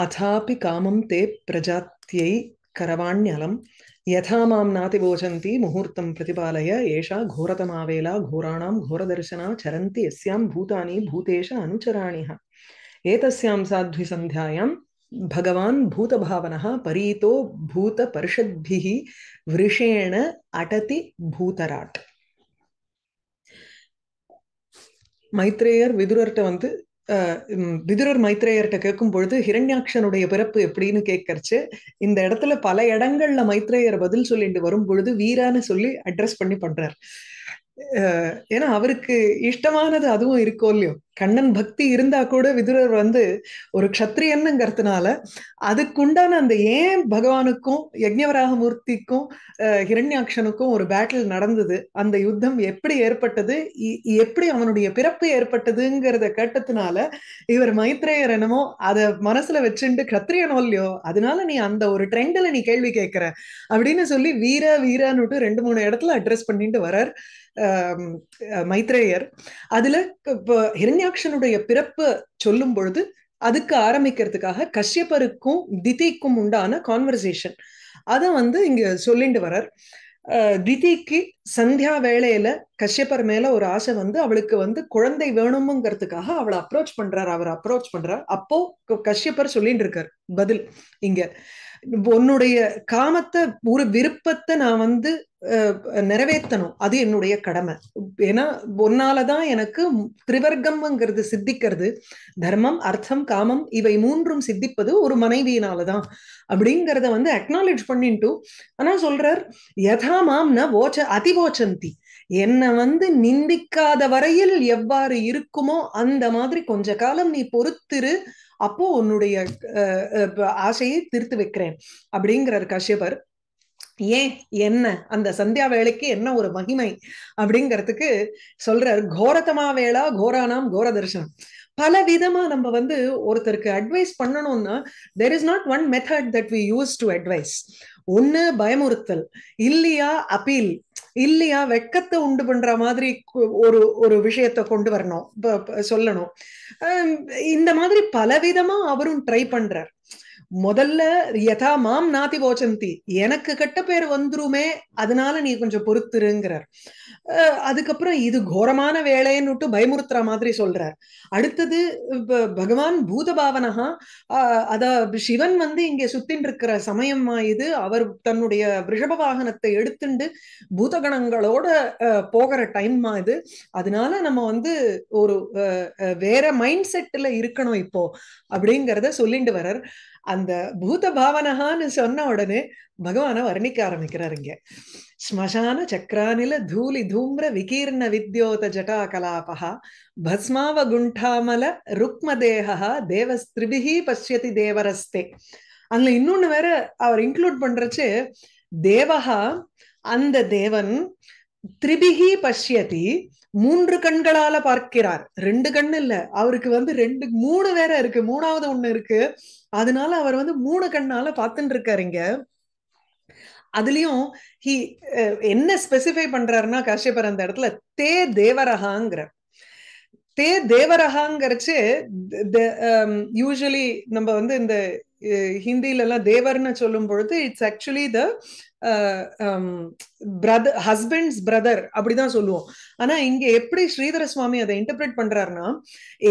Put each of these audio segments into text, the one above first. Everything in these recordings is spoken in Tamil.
अथापि कामं ते प्रजात्यै करवाण्यलं यथा मां नातिवोचन्ति मुहूर्तं प्रतिपालय एषा घोरतमावेला घोराणां घोरदर्शना चरन्ति यस्यां भूतानि भूतेश अनुचराणिः एतस्यां साध्विसन्ध्यायां भगवान् भूतभावनः परीतो भूतपर्षद्भिः वृषेण अटति भूतराट् मैत्रेयर् विदुरर्ट வந்து விதுரர் மைத்ரேயர்கிட்ட கேட்கும் பொழுது ஹிரண்யாட்சனுடைய பிறப்பு எப்படின்னு கேட்கறச்சு இந்த இடத்துல பல இடங்கள்ல மைத்ரேயர் பதில் சொல்லிட்டு வரும் பொழுது வீரான்னு சொல்லி அட்ரஸ் பண்ணி பண்றார் ஏன்னா அவருக்கு இஷ்டமானது அதுவும் இருக்கோ இல்லையோ கண்ணன் பக்தி இருந்தா கூட விதுரர் வந்து ஒரு க்ஷத்ரியன்னுங்கிறதுனால அதுக்குண்டான அந்த ஏன் பகவானுக்கும் யஜ்ஞவராக மூர்த்திக்கும் ஹிரண்யாட்சனுக்கும் ஒரு பேட்டில் நடந்தது அந்த யுத்தம் எப்படி ஏற்பட்டது எப்படி அவனுடைய பிறப்பு ஏற்பட்டதுங்கிறத கேட்டதுனால இவர் மைத்ரேயர் என்னமோ அதை மனசுல வச்சுட்டு க்ஷத்ரியனோ இல்லையோ அதனால நீ அந்த ஒரு ட்ரெண்ட்ல நீ கேள்வி கேட்கிற அப்படின்னு சொல்லி வீர வீரன்னுட்டு ரெண்டு மூணு இடத்துல அட்ரஸ் பண்ணிட்டு வரார் மைத்ரேயர் அதுல இப்போ ஹிரண்யாட்சனுடைய பிறப்பு சொல்லும் பொழுது அதுக்கு ஆரம்பிக்கிறதுக்காக கஷ்யப்பருக்கும் திதிக்கும் உண்டான கான்வர்சேஷன் அதை வந்து இங்க சொல்லிட்டு வரார் திதிக்கு சந்தியா வேளையில கஷ்யப்பர் மேல ஒரு ஆசை வந்து அவளுக்கு வந்து குழந்தை வேணுமுங்கிறதுக்காக அவளை அப்ரோச் பண்றார் அவர் அப்ரோச் பண்றார் அப்போ கஷ்யப்பர் சொல்லிட்டு இருக்கார் பதில் இங்க உன்னுடைய காமத்தை ஒரு விருப்பத்தை நான் வந்து நிறைவேற்றணும் அது என்னுடைய கடமை ஏன்னா ஒன்னாலதான் எனக்கு திரிவர்க்கம்ங்கிறது சித்திக்கிறது தர்மம் அர்த்தம் காமம் இவை மூன்றும் சித்திப்பது ஒரு மனைவியினாலதான் அப்படிங்கிறத வந்து அக்னாலேஜ் பண்ணிட்டு ஆனா சொல்றார் யதா மாம் ந ஓச்ச அதிவோச்சந்தி என்னை வந்து நிந்திக்காத வரையில் எவ்வாறு இருக்குமோ அந்த மாதிரி கொஞ்ச காலம் நீ பொறுத்திரு அப்போ உன்னுடைய ஆசையை திருத்து வைக்கிறேன் அப்படிங்கிறார் கஷ்யபர் ஏன் என்ன அந்த சந்தியா வேலைக்கு என்ன ஒரு மகிமை அப்படிங்கிறதுக்கு சொல்றாரு கோரதமா வேளா கோரானாம் கோர தர்ஷனம் பல விதமா நம்ம வந்து ஒருத்தருக்கு அட்வைஸ் பண்ணணும்னா there is not one method that we use to advice ஒன்னு பயமுறுத்தல் இல்லையா அப்பீல் இல்லையா வெக்கத்தை உண்டு பண்ற மாதிரி ஒரு ஒரு விஷயத்த கொண்டு வரணும் சொல்லணும் இந்த மாதிரி பலவிதமா அவரும் ட்ரை பண்றார் முதல்ல யதா மாம் நாதி போச்சந்தி எனக்கு கெட்ட பேர் வந்துருமே அதனால நீ கொஞ்சம் பொறுத்துருங்கிறார் அதுக்கப்புறம் இது கோரமான வேலைன்னு பயமுறுத்துற மாதிரி சொல்றார் அடுத்தது பகவான் பூதபாவனஹா அத சிவன் வந்து இங்கே சுத்தின் இருக்கிற சமயமா இது அவர் தன்னுடைய ரிஷப வாகனத்தை எடுத்துண்டு பூதகணங்களோட போகிற டைம்மா இது அதனால நம்ம வந்து ஒரு வேற மைண்ட் செட்ல இருக்கணும் இப்போ அப்படிங்கிறத சொல்லிட்டு வர்றார் அந்த பூத பாவனஹான்னு சொன்ன உடனே பகவான வர்ணிக்க ஆரம்பிக்கிறார் இங்க ஸ்மசான சக்கரானில தூலி தூம்ர விகீர்ண வித்யோத ஜட்டா கலாபா பஸ்மாவ குண்டாமல ருக்ம தேகா தேவஸ்திரிபிகி பசியதி தேவரஸ்தே அதுல இன்னொன்னு வேற அவர் இன்க்ளூட் பண்றச்சு தேவஹா அந்த தேவன் திரிபிகி பசியதி மூன்று கண்களால பார்க்கிறார் ரெண்டு கண் இல்ல அவருக்கு வந்து ரெண்டு மூணு வேற இருக்கு மூணாவது ஒண்ணு இருக்கு அதனால அவர் வந்து மூணு கண்ணால பார்த்துட்டு இருக்காரு இங்க அதுலயும் ஹி என்ன ஸ்பெசிஃபை பண்றாருன்னா காஷ்யபர் அந்த இடத்துல தே தேவரகாங்கிற தே தேவரகாங்கிறச்சு யூஸ்வலி நம்ம வந்து இந்த எல்லாம் தேவர்னு சொல்லும் பொழுது it's actually the brother husband's brother அப்படிதான் சொல்லுவோம் ஆனா இங்க எப்படி ஸ்ரீதர சுவாமி அதை இன்டர்பிரேட் பண்றாருன்னா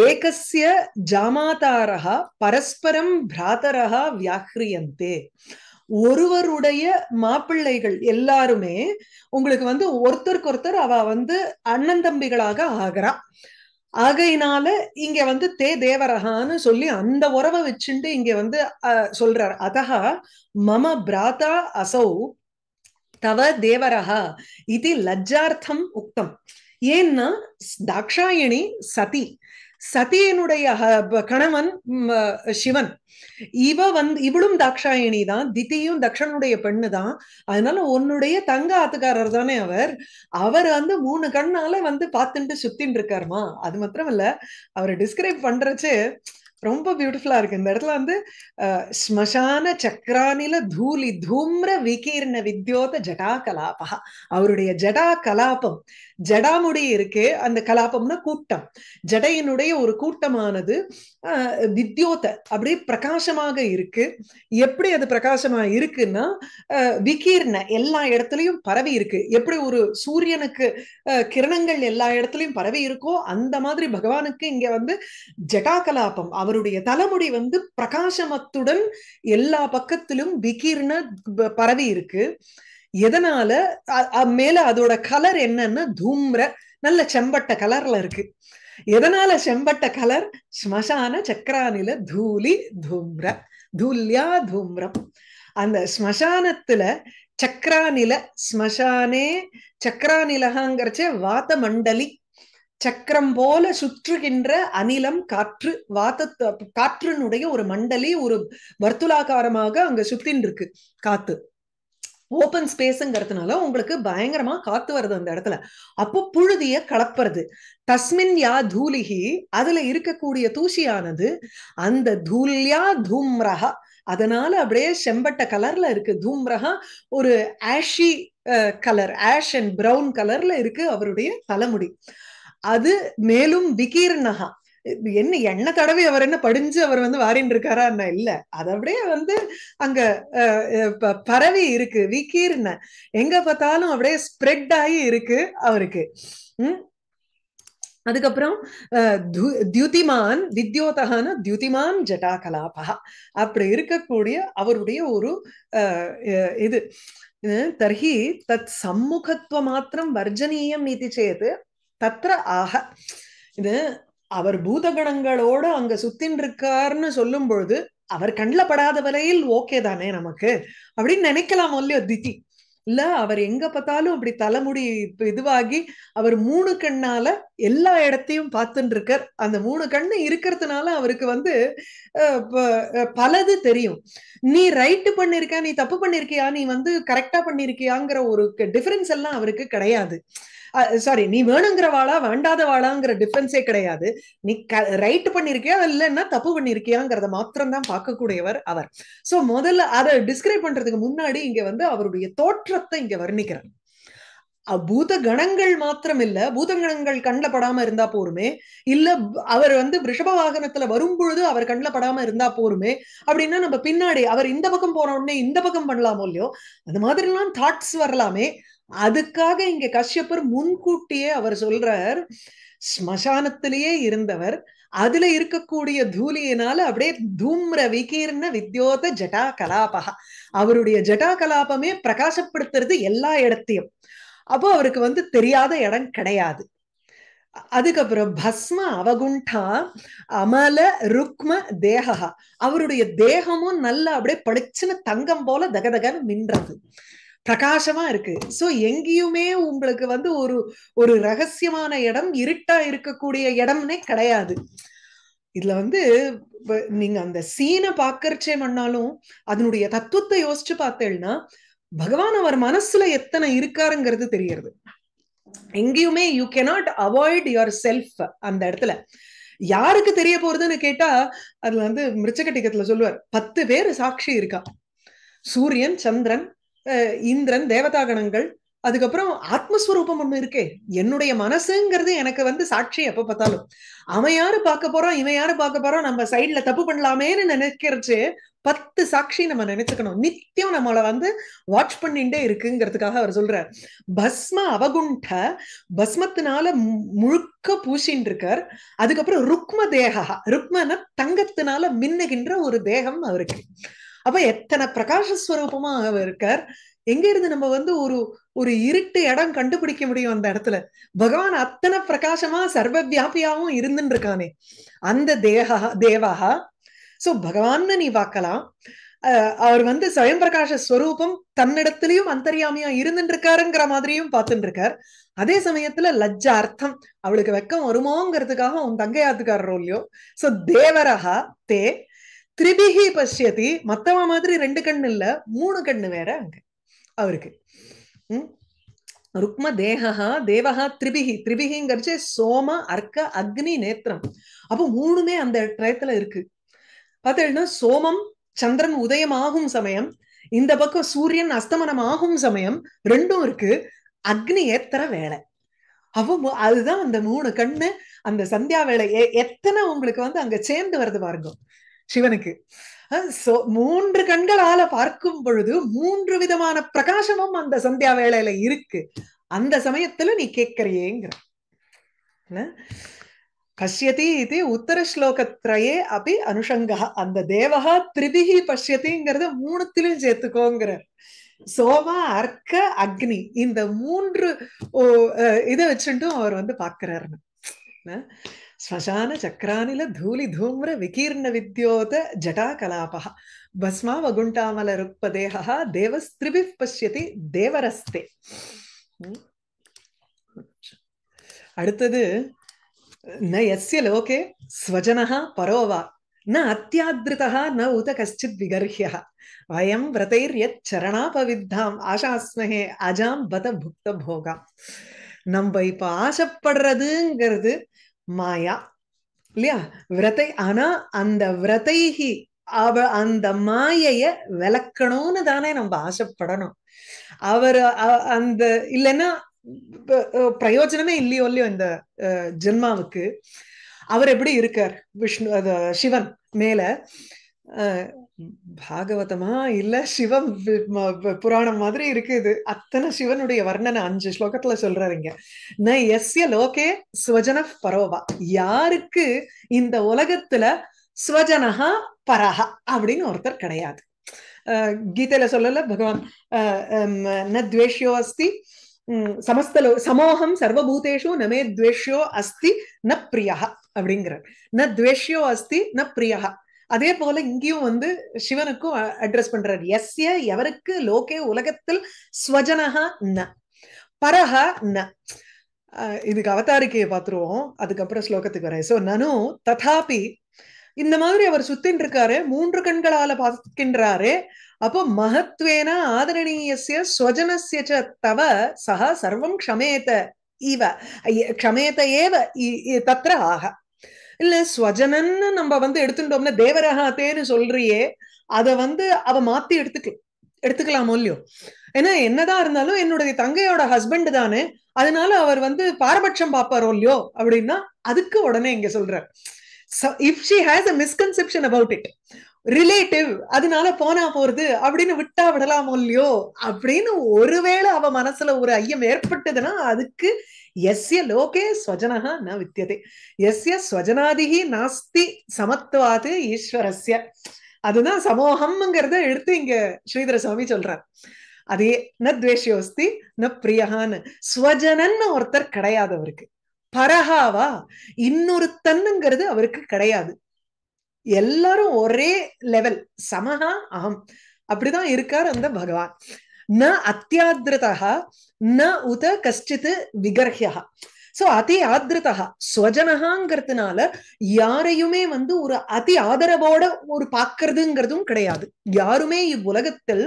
ஏகசிய ஜாமாதாரா பரஸ்பரம் பிராதரா வியாக்ரியந்தே ஒருவருடைய மாப்பிள்ளைகள் எல்லாருமே உங்களுக்கு வந்து ஒருத்தருக்கு ஒருத்தர் அவ வந்து அண்ணன் தம்பிகளாக ஆகிறான் ஆகையினால இங்க வந்து தே தேவரகான்னு சொல்லி அந்த உறவை வச்சுட்டு இங்க வந்து சொல்றார் அதா மம பிராதா அசௌ தவ தேவரஹா இது லஜ்ஜார்த்தம் உக்தம் ஏன்னா தாக்ஷாயணி சதி சதியனுடைய கணவன் சிவன் இவ வந்து இவளும் தாக்ஷாயணி தான் தித்தியும் தக்ஷனுடைய பெண்ணு தான் அதனால உன்னுடைய தங்க ஆத்துக்காரர் தானே அவர் அவர் வந்து மூணு கண்ணால வந்து பார்த்துட்டு சுத்தின்னு இருக்காருமா அது மாத்திரம் இல்ல அவரை டிஸ்கிரைப் பண்றச்சு ரொம்ப பியூட்டிஃபுல்லா இருக்கு இந்த இடத்துல வந்து ஸ்மசான சக்கரானில தூலி தூம்ர விகீர்ண வித்யோத ஜடா கலாபா அவருடைய ஜடா கலாபம் ஜடாமுடி இருக்கு அந்த கலாபம்னா கூட்டம் ஜடையினுடைய ஒரு கூட்டமானது வித்யோத அப்படியே பிரகாசமாக இருக்கு எப்படி அது பிரகாசமா இருக்குன்னா விகீர்ண எல்லா இடத்துலயும் பரவி இருக்கு எப்படி ஒரு சூரியனுக்கு கிரணங்கள் எல்லா இடத்துலயும் பரவி இருக்கோ அந்த மாதிரி பகவானுக்கு இங்க வந்து ஜடா கலாபம் அவருடைய தலைமுடி வந்து பிரகாசமத்துடன் எல்லா பக்கத்திலும் விகீர்ண பரவி இருக்கு எதனால மேல அதோட கலர் என்னன்னா தூம்ர நல்ல செம்பட்ட கலர்ல இருக்கு எதனால செம்பட்ட கலர் ஸ்மசான சக்கரானில தூலி தூம்ர தூல்யா தூம்ரம் அந்த ஸ்மசானத்துல சக்கராநில ஸ்மசானே சக்கராநிலகாங்கிறச்ச வாத மண்டலி சக்கரம் போல சுற்றுகின்ற அனிலம் காற்று வாத்த காற்றினுடைய ஒரு மண்டலி ஒரு வர்த்துலாக்காரமாக அங்க சுத்தின் இருக்கு காத்து ஓப்பன் ஸ்பேஸ்ங்கிறதுனால உங்களுக்கு பயங்கரமா காத்து வருது அந்த இடத்துல அப்போ புழுதிய கலப்புறது தஸ்மின் யா தூலிகி அதுல இருக்கக்கூடிய தூசியானது அந்த தூல்யா தூம்ரஹா அதனால அப்படியே செம்பட்ட கலர்ல இருக்கு தூம்ரஹா ஒரு ashy colour ash and brown கலர்ல இருக்கு அவருடைய தலைமுடி அது மேலும் விகீர்ணகா என்ன என்ன தடவி அவர் என்ன படிஞ்சு அவர் வந்து வாரின் இருக்காரா என்ன இல்ல அது அப்படியே வந்து அங்க பரவி இருக்கு விகீர்ண எங்க பார்த்தாலும் அப்படியே ஸ்ப்ரெட் ஆகி இருக்கு அவருக்கு உம் அதுக்கப்புறம் தியுதிமான் வித்யோதகான தியுதிமான் ஜட்டாகலாபா அப்படி இருக்கக்கூடிய அவருடைய ஒரு இது தர்ஹி தத் சம்முகத்துவ மாத்திரம் வர்ஜனீயம் இது சேத் தத்திர ஆக இது அவர் பூதகணங்களோடு அங்க சுத்தின் இருக்காருன்னு சொல்லும் பொழுது அவர் கண்ணில் படாத வரையில் ஓகே தானே நமக்கு அப்படின்னு நினைக்கலாம் இல்லையோ திதி இல்ல அவர் எங்க பார்த்தாலும் அப்படி தலைமுடி இதுவாகி அவர் மூணு கண்ணால எல்லா இடத்தையும் பார்த்துட்டு இருக்கார் அந்த மூணு கண்ணு இருக்கிறதுனால அவருக்கு வந்து பலது தெரியும் நீ ரைட்டு பண்ணிருக்கியா நீ தப்பு பண்ணிருக்கியா நீ வந்து கரெக்டா பண்ணிருக்கியாங்கிற ஒரு டிஃபரன்ஸ் எல்லாம் அவருக்கு கிடையாது சாரி நீ வேணுங்கிற வேண்டாத வாழாங்கிற டிஃபரன்ஸே கிடையாது நீ ரைட் பண்ணிருக்கியா இல்லைன்னா தப்பு பண்ணிருக்கியாங்கிறத மாத்திரம் தான் பார்க்கக்கூடியவர் அவர் சோ முதல்ல அதை டிஸ்கிரைப் பண்றதுக்கு முன்னாடி இங்க வந்து அவருடைய தோற்றத்தை இங்க வர்ணிக்கிறார் பூத கணங்கள் மாத்திரம் இல்ல பூதகணங்கள் கண்ணில் படாம இருந்தா போருமே இல்ல அவர் வந்து ரிஷப வாகனத்துல வரும்பொழுது அவர் கண்ணில் படாம இருந்தா போருமே அப்படின்னா நம்ம பின்னாடி அவர் இந்த பக்கம் போன உடனே இந்த பக்கம் பண்ணலாமோ இல்லையோ அந்த மாதிரிலாம் தாட்ஸ் வரலாமே அதுக்காக இங்க கஷ்யப்பர் முன்கூட்டியே அவர் சொல்றார் ஸ்மசானத்திலேயே இருந்தவர் அதுல இருக்கக்கூடிய தூலியினால அப்படியே தூம்ர விகீர்ண வித்யோத ஜட்டா கலாபகா அவருடைய ஜட்டா கலாபமே பிரகாசப்படுத்துறது எல்லா இடத்தையும் அப்போ அவருக்கு வந்து தெரியாத இடம் கிடையாது அதுக்கப்புறம் பஸ்ம அவகுண்டா அமல ருக்ம தேகா அவருடைய தேகமும் நல்லா அப்படியே படிச்சுன்னு தங்கம் போல தகதகன்னு மின்றது பிரகாசமா இருக்கு சோ எங்கேயுமே உங்களுக்கு வந்து ஒரு ஒரு ரகசியமான இடம் இருட்டா இருக்கக்கூடிய இடம்னே கிடையாது இதுல வந்து நீங்க அந்த சீனை பாக்கறச்சே பண்ணாலும் அதனுடைய தத்துவத்தை யோசிச்சு பார்த்தேன்னா பகவான் அவர் மனசுல எத்தனை இருக்காருங்கிறது தெரியறது எங்கேயுமே you cannot avoid yourself அந்த இடத்துல யாருக்கு தெரிய போறதுன்னு கேட்டா அதுல வந்து மிருச்சகட்டிக்கத்துல சொல்லுவார் பத்து பேர் சாட்சி இருக்கா சூரியன் சந்திரன் இந்திரன் தேவதாகணங்கள் அதுக்கப்புறம் ஆத்மஸ்வரூபம் ஒண்ணு இருக்கே என்னுடைய மனசுங்கிறது எனக்கு வந்து சாட்சி எப்ப பார்த்தாலும் அவன் யாரு பார்க்க போறோம் இவன் யாரு பார்க்க போறோம் நம்ம சைட்ல தப்பு பண்ணலாமேன்னு நினைக்கிறச்சு பத்து சாட்சி நம்ம நினைச்சுக்கணும் நித்தியம் நம்மளை வந்து வாட்ச் பண்ணிட்டே இருக்குங்கிறதுக்காக அவர் சொல்றார் பஸ்ம அவகுண்ட பஸ்மத்தினால முழுக்க பூசின்னு இருக்கார் அதுக்கப்புறம் ருக்ம தேகா ருக்மன தங்கத்தினால மின்னுகின்ற ஒரு தேகம் அவருக்கு அப்ப எத்தனை அவர் இருக்கார் எங்க இருந்து நம்ம வந்து ஒரு ஒரு இருட்டு இடம் கண்டுபிடிக்க முடியும் அந்த இடத்துல பகவான் அத்தனை பிரகாசமா சர்வ வியாபியாவும் இருந்துட்டு இருக்கானே அந்த தேகா தேவாகா சோ பகவான் நீ பார்க்கலாம் அவர் வந்து ஸ்வயம் பிரகாஷ ஸ்வரூபம் தன்னிடத்திலையும் அந்தரியாமையா இருந்துட்டு இருக்காருங்கிற மாதிரியும் பார்த்துட்டு இருக்கார் அதே சமயத்துல லஜ்ஜ அர்த்தம் அவளுக்கு வெக்கம் வருமோங்கிறதுக்காக உன் தங்கையாத்துக்காரரோ இல்லையோ சோ தேவரகா தே திரிபிகி பசியதி மத்தவ மாதிரி ரெண்டு கண்ணு இல்ல மூணு கண்ணு வேற அங்க அவருக்கு உம் ருக்ம தேகா தேவகா திரிபிகி திரிபிகிங்கிறது சோம அர்க்க அக்னி நேத்திரம் அப்போ மூணுமே அந்த டயத்துல இருக்கு பார்த்தேன்னா சோமம் சந்திரன் உதயமாகும் சமயம் இந்த பக்கம் சூரியன் அஸ்தமனம் ஆகும் சமயம் ரெண்டும் இருக்கு அக்னி ஏத்தர வேலை அப்போ அதுதான் அந்த மூணு கண்ணு அந்த சந்தியா வேலை எத்தனை உங்களுக்கு வந்து அங்க சேர்ந்து வருது பாருங்க சிவனுக்கு மூன்று கண்களால பார்க்கும் பொழுது மூன்று விதமான பிரகாசமும் அந்த சந்தியா வேளையில இருக்கு அந்த சமயத்துல நீ கேட்கறியேங்கிற பஷ்யதி இது உத்தர ஸ்லோகத்திரையே அப்படி அனுஷங்கா அந்த தேவகா திரிபிகி பஷ்யத்திங்கிறத மூணுத்திலும் சேர்த்துக்கோங்கிறார் சோமா அர்க்க அக்னி இந்த மூன்று இதை வச்சுட்டும் அவர் வந்து பாக்குறாருன்னு ஸ்மசான சக்கரானில தூலி தூம்ர விகீர்ண வித்யோத ஜட்டா கலாபா பஸ்மா பஸ்மாவகுண்டாமல ருக்பதேகா தேவஸ்திரிபி பசியதி தேவரஸ்தே அடுத்தது ந எஸ்ய லோகே ஸ்வஜனஹா பரோவா ந அத்தியாதிருதா ந உத கஷ்டித் விகர்ஹியா வயம் விரதைர்யத் சரணாபவித்தாம் ஆசாஸ்மஹே அஜாம் பத புக்த போகாம் நம்ம இப்ப ஆசைப்படுறதுங்கிறது மாயா இல்லையா விரதை ஆனா அந்த விரதைகி அவ அந்த மாயைய விளக்கணும்னு தானே நம்ம ஆசைப்படணும் அவர் அந்த இல்லைன்னா பிரயோஜனமே இல்லையோ இல்லையோ இந்த ஜென்மாவுக்கு அவர் எப்படி இருக்கார் விஷ்ணு அது சிவன் மேல பாகவதமா இல்ல சிவம் புராணம் மாதிரி இருக்கு இது அத்தனை சிவனுடைய வர்ணனை அஞ்சு ஸ்லோகத்துல சொல்றாருங்க ந எஸ்ய லோகே ஸ்வஜன பரோவா யாருக்கு இந்த உலகத்துல ஸ்வஜனஹா பரஹா அப்படின்னு ஒருத்தர் கிடையாது கீதையில சொல்லல பகவான் ந துவேஷியோ அஸ்தி சமஸ்தலோ சமோகம் சர்வபூதேஷு நமே துவேஷியோ அஸ்தி ந பிரியா அப்படிங்கிறார் ந துவேஷியோ அஸ்தி ந பிரியா அதே போல இங்கேயும் வந்து சிவனுக்கும் அட்ரஸ் பண்றார் எஸ்ய எவருக்கு லோகே உலகத்தில் ஸ்வஜனஹா ந பரஹ ந இதுக்கு அவதாரிக்கையை பார்த்துருவோம் அதுக்கப்புறம் ஸ்லோகத்துக்கு வரேன் சோ நனு ததாபி இந்த மாதிரி அவர் சுத்தின் இருக்காரு மூன்று கண்களால பார்க்கின்றாரு அப்போ மகத்வேனா ஆதரணீயசிய ஸ்வஜனசிய தவ சஹ சர்வம் க்ஷமேத இவ க்ஷமேத ஏவ தத்திர ஆக இல்ல ஸ்வஜனன்னு நம்ம வந்து எடுத்துட்டோம்னா தேவரகாத்தேன்னு சொல்றியே அத வந்து அவ மாத்தி எடுத்துக்கலாம் எடுத்துக்கலாமோ இல்லையோ ஏன்னா என்னதான் இருந்தாலும் என்னுடைய தங்கையோட ஹஸ்பண்ட் தானே அதனால அவர் வந்து பாரபட்சம் பார்ப்பாரோ இல்லையோ அப்படின்னா அதுக்கு உடனே இங்க சொல்றார் if she has a misconception about it relative அதனால போனா போறது அப்படின்னு விட்டா விடலாமோ இல்லையோ அப்படின்னு ஒருவேளை அவ மனசுல ஒரு ஐயம் ஏற்பட்டதுன்னா அதுக்கு எஸ்ய லோகே ஸ்வஜனா ந வித்தியதே எஸ்ய ஸ்வஜனாதிகி நாஸ்தி சமத்துவாது ஈஸ்வரஸ்ய அதுதான் சமோகம்ங்கிறத எடுத்து இங்க ஸ்ரீதர சுவாமி சொல்றார் அதே ந துவேஷியோஸ்தி ந பிரியகான்னு ஸ்வஜனன்னு ஒருத்தர் கிடையாது அவருக்கு பரஹாவா இன்னொருத்தன்னுங்கிறது அவருக்கு கிடையாது எல்லாரும் ஒரே லெவல் சமஹா அகம் அப்படிதான் இருக்கார் அந்த பகவான் ந अत्यादृतः ந உத கஷ்டித் விகர்ஹியா சோ அதி ஆதிரதா ஸ்வஜனகாங்கிறதுனால யாரையுமே வந்து ஒரு அதி ஆதரவோட ஒரு பாக்குறதுங்கிறதும் கிடையாது யாருமே இவ்வுலகத்தில்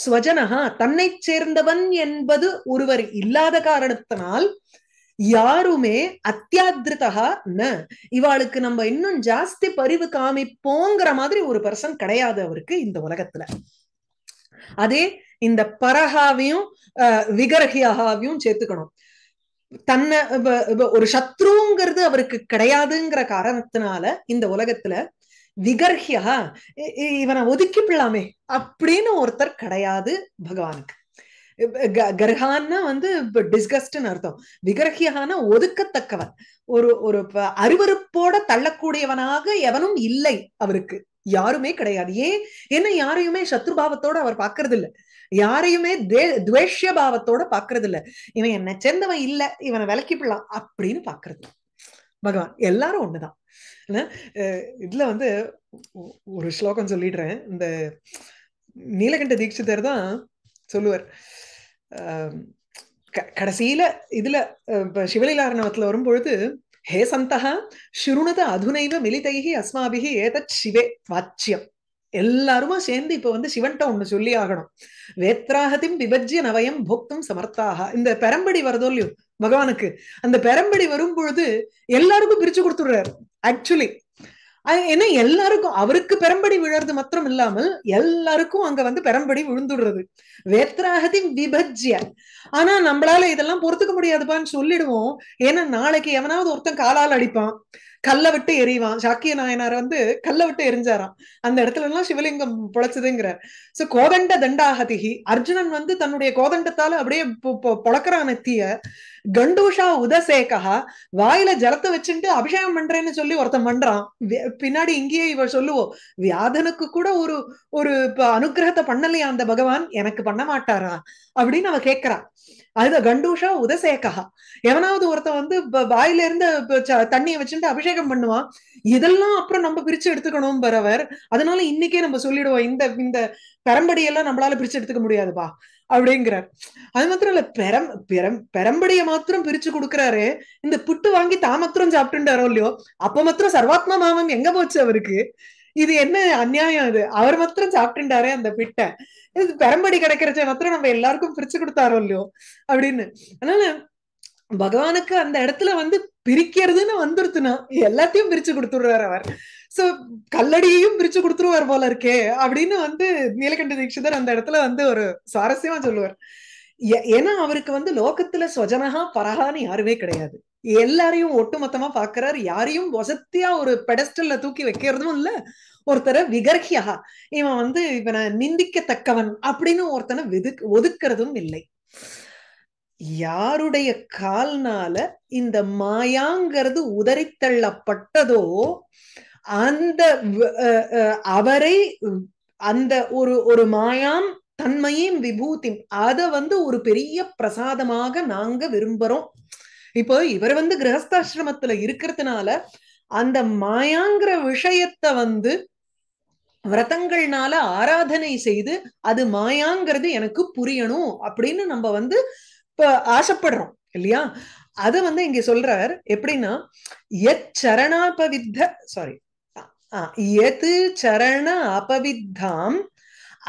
ஸ்வஜனகா தன்னை சேர்ந்தவன் என்பது ஒருவர் இல்லாத காரணத்தினால் யாருமே அத்தியாதிருதா ந இவாளுக்கு நம்ம இன்னும் ஜாஸ்தி பரிவு காமிப்போங்கிற மாதிரி ஒரு பர்சன் கிடையாது அவருக்கு இந்த உலகத்துல அதே இந்த பரஹாவையும் விகரகியாகவையும் சேர்த்துக்கணும் தன்னை ஒரு சத்ருங்கிறது அவருக்கு கிடையாதுங்கிற காரணத்தினால இந்த உலகத்துல விகர்ஹியா இவனை ஒதுக்கிப்பிடலாமே அப்படின்னு ஒருத்தர் கிடையாது பகவானுக்கு கர்ஹான்னா வந்து டிஸ்கஸ்ட்னு அர்த்தம் விகர்ஹியானா ஒதுக்கத்தக்கவன் ஒரு ஒரு அருவறுப்போட தள்ளக்கூடியவனாக எவனும் இல்லை அவருக்கு யாருமே கிடையாது ஏன் ஏன்னா யாரையுமே சத்ருபாவத்தோட அவர் பாக்குறது இல்லை யாரையுமே துவேஷ பாவத்தோட பாக்குறது இல்ல இவன் என்ன சேர்ந்தவன் இல்ல இவனை விடலாம் அப்படின்னு பாக்குறது பகவான் எல்லாரும் ஒண்ணுதான் இதுல வந்து ஒரு ஸ்லோகம் சொல்லிடுறேன் இந்த நீலகண்ட தீட்சிதர் தான் சொல்லுவார் கடைசியில இதுல சிவலீலாரணவத்துல வரும்பொழுது ஹே சந்தா சுருணத அதுனைவ மிலிதைகி அஸ்மாபிகி ஏதத் சிவே வாச்சியம் எல்லாருமா சேர்ந்து இப்ப வந்து சிவன்ட்ட ஒண்ணு சொல்லி ஆகணும் வேத்ராகத்தையும் விபஜ்ய நவயம் போக்தும் சமர்த்தாக இந்த பெரம்படி வருதோ இல்லையோ பகவானுக்கு அந்த பெரம்படி வரும் பொழுது எல்லாருக்கும் பிரிச்சு கொடுத்துடுறாரு ஆக்சுவலி ஏன்னா எல்லாருக்கும் அவருக்கு பெரம்படி விழறது மாத்திரம் இல்லாமல் எல்லாருக்கும் அங்க வந்து பெரம்படி விழுந்துடுறது வேத்ராகதி விபஜ்ய ஆனா நம்மளால இதெல்லாம் பொறுத்துக்க முடியாதுப்பான்னு சொல்லிடுவோம் ஏன்னா நாளைக்கு எவனாவது ஒருத்தன் காலால் அடிப்பான் கல்லை விட்டு எறிவான் சாக்கிய நாயனார் வந்து கல்லை விட்டு எரிஞ்சாராம் அந்த இடத்துல எல்லாம் சிவலிங்கம் பொழைச்சதுங்கிறார் சோ கோதண்ட தண்டாகதிகி அர்ஜுனன் வந்து தன்னுடைய கோதண்டத்தால அப்படியே பொழக்கிறான் நெத்திய கண்டூஷா உதசேகா வாயில ஜலத்தை வச்சுட்டு அபிஷேகம் பண்றேன்னு சொல்லி ஒருத்தன் பண்றான் பின்னாடி இங்கேயே இவர் சொல்லுவோம் வியாதனுக்கு கூட ஒரு ஒரு அனுகிரகத்தை பண்ணலையா அந்த பகவான் எனக்கு பண்ண மாட்டாரா அப்படின்னு அவ கேட்கிறான் அதுதான் கண்டூஷா உதசேகா எவனாவது ஒருத்த வந்து வாயில இருந்து தண்ணியை வச்சுட்டு அபிஷேகம் பண்ணுவான் இதெல்லாம் அப்புறம் நம்ம பிரிச்சு எடுத்துக்கணும் பரவர் அதனால இன்னைக்கே நம்ம சொல்லிடுவோம் இந்த இந்த பெரம்படியெல்லாம் நம்மளால பிரிச்சு எடுத்துக்க முடியாதுப்பா அப்படிங்கிறார் அது மாத்திரம் இல்ல பெரம் பெரம் பெரம்படியை மாத்திரம் பிரிச்சு கொடுக்குறாரு இந்த புட்டு வாங்கி தாமத்திரம் சாப்பிட்டுருந்தாரோ இல்லையோ அப்ப மாத்திரம் சர்வாத்மா மாமம் எங்க போச்சு அவருக்கு இது என்ன அநியாயம் இது அவர் மாத்திரம் சாப்பிட்டுண்டாரு அந்த பிட்டை இது பெரம்படி கிடைக்கிறச்ச மாத்திரம் நம்ம எல்லாருக்கும் பிரிச்சு கொடுத்தாரோ இல்லையோ அப்படின்னு அதனால பகவானுக்கு அந்த இடத்துல வந்து பிரிக்கிறதுன்னு வந்துருத்துனா எல்லாத்தையும் பிரிச்சு கொடுத்துடுறாரு அவர் சோ கல்லடியையும் பிரிச்சு கொடுத்துருவார் போல இருக்கே அப்படின்னு வந்து நீலகண்ட தீட்சிதர் அந்த இடத்துல வந்து ஒரு சுவாரஸ்யமா சொல்லுவார் ஏன்னா அவருக்கு வந்து லோகத்துல சொஜனகா பரகான்னு யாருமே கிடையாது எல்லாரையும் ஒட்டுமொத்தமா பாக்குறாரு யாரையும் வசத்தியா ஒரு பெடஸ்டல்ல தூக்கி வைக்கிறதும் இல்ல ஒருத்தரை விகர்கியா இவன் வந்து இவனை நிந்திக்கத்தக்கவன் அப்படின்னு ஒருத்தனை விது ஒதுக்கிறதும் இல்லை யாருடைய கால்னால இந்த மாயாங்கிறது உதறித்தள்ளப்பட்டதோ அந்த அவரை அந்த ஒரு ஒரு மாயாம் தன்மையும் விபூதி அத வந்து ஒரு பெரிய பிரசாதமாக நாங்க விரும்புறோம் இப்போ இவர் வந்து கிரகஸ்தாசிரமத்துல இருக்கிறதுனால அந்த மாயாங்கிற விஷயத்த வந்து விரதங்கள்னால ஆராதனை செய்து அது மாயாங்கிறது எனக்கு புரியணும் அப்படின்னு நம்ம வந்து இப்ப ஆசைப்படுறோம் இல்லையா அத வந்து இங்க சொல்றார் எப்படின்னா எத் சரணாபவித்த சாரி எது சரண அபவித்தாம்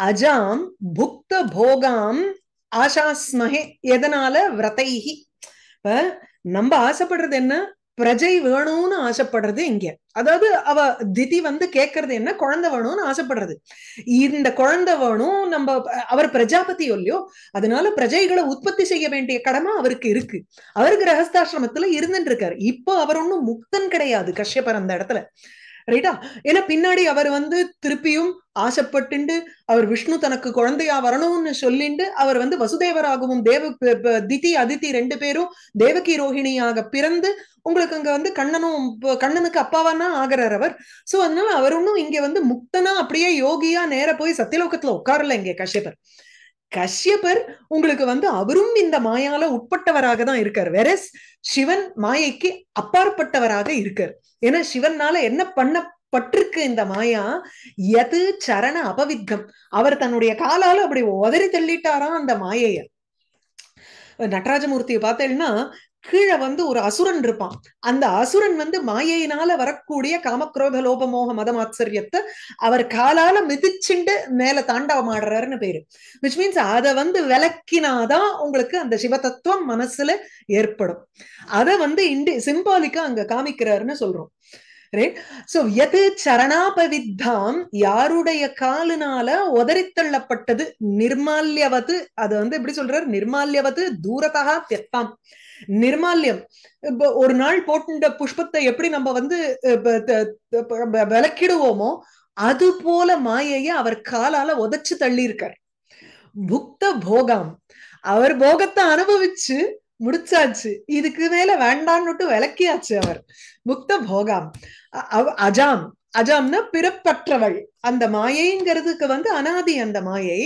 அஜாம் புக்த போகாம் ஆசாஸ்மகே எதனால விரதைகி இப்ப நம்ம ஆசைப்படுறது என்ன பிரஜை வேணும்னு ஆசைப்படுறது இங்க அதாவது அவ திதி வந்து கேட்கறது என்ன குழந்தை வேணும்னு ஆசைப்படுறது இந்த குழந்தை வேணும் நம்ம அவர் பிரஜாபதி இல்லையோ அதனால பிரஜைகளை உற்பத்தி செய்ய வேண்டிய கடமை அவருக்கு இருக்கு அவர் கிரகஸ்தாசிரமத்துல இருந்துட்டு இருக்காரு இப்போ அவர் ஒன்னும் முக்தன் கிடையாது கஷ்யப்பர் அந்த இடத்துல ரைட்டா ஏன்னா பின்னாடி அவர் வந்து திருப்பியும் ஆசைப்பட்டு அவர் விஷ்ணு தனக்கு குழந்தையா வரணும்னு சொல்லிண்டு அவர் வந்து வசுதேவராகவும் தேவ திதி அதித்தி ரெண்டு பேரும் தேவகி ரோஹிணியாக பிறந்து உங்களுக்கு அங்க வந்து கண்ணனும் கண்ணனுக்கு அப்பாவானா ஆகிறார் அவர் சோ அதனால அவர் ஒன்னும் இங்க வந்து முக்தனா அப்படியே யோகியா நேர போய் சத்தியலோகத்துல உட்காரல இங்க கஷ்யப்பர் கஷ்யபர் உங்களுக்கு வந்து அவரும் இந்த மாயால உட்பட்டவராக தான் இருக்கார் வெரஸ் சிவன் மாயைக்கு அப்பாற்பட்டவராக இருக்கார் ஏன்னா சிவனால என்ன பண்ண பட்டிருக்கு இந்த மாயா எது சரண அபவித்கம் அவர் தன்னுடைய காலால அப்படி உதறி தள்ளிட்டாரா அந்த மாயைய நடராஜமூர்த்தியை பார்த்தேன்னா கீழே வந்து ஒரு அசுரன் இருப்பான் அந்த அசுரன் வந்து மாயையினால வரக்கூடிய காமக்ரோத லோபமோக ஆச்சரியத்தை அவர் காலால மிதிச்சுண்டு மேல தாண்டவம் ஆடுறாருன்னு பேரு விச் மீன்ஸ் அதை வந்து விளக்கினாதான் உங்களுக்கு அந்த சிவதத்துவம் மனசுல ஏற்படும் அதை வந்து இண்டி சிம்பாலிக்கா அங்க காமிக்கிறாருன்னு சொல்றோம் சோ எது சரணாபவித்தாம் யாருடைய காலினால உதறித்தள்ளப்பட்டது நிர்மால்யவது அது வந்து எப்படி சொல்றாரு நிர்மால்யவது தூரதா தெத்தாம் நிர்மால்யம் ஒரு நாள் போட்டுண்ட புஷ்பத்தை எப்படி நம்ம வந்து விளக்கிடுவோமோ அது போல மாயையை அவர் காலால உதச்சு தள்ளி இருக்கார் புக்த போகாம் அவர் போகத்தை அனுபவிச்சு முடிச்சாச்சு இதுக்கு மேல வேண்டான்னு விளக்கியாச்சு அவர் முக்த போகாம் அஜாம் அஜாம்னா பிறப்பற்றவள் அந்த மாயைங்கிறதுக்கு வந்து அனாதி அந்த மாயை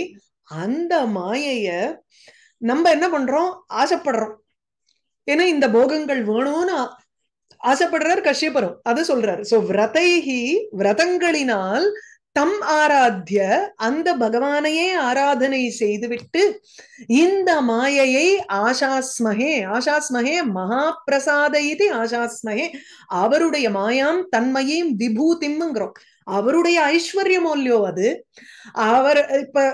அந்த மாயைய நம்ம என்ன பண்றோம் ஆசைப்படுறோம் ஏன்னா இந்த போகங்கள் வேணும்னு ஆசைப்படுறார் கஷ்யபரும் அத சொல்றாரு சோ விரதைஹி விரதங்களினால் தம் ஆராத்திய அந்த பகவானையே ஆராதனை செய்துவிட்டு இந்த மாயையை ஆஷாஸ்மகே ஆஷாஸ்மகே பிரசாத இது ஆஷாஸ்மகே அவருடைய மாயாம் தன்மையும் விபூதிம்ங்கிறோம் அவருடைய ஐஸ்வர்ய இல்லையோ அது அவர் இப்ப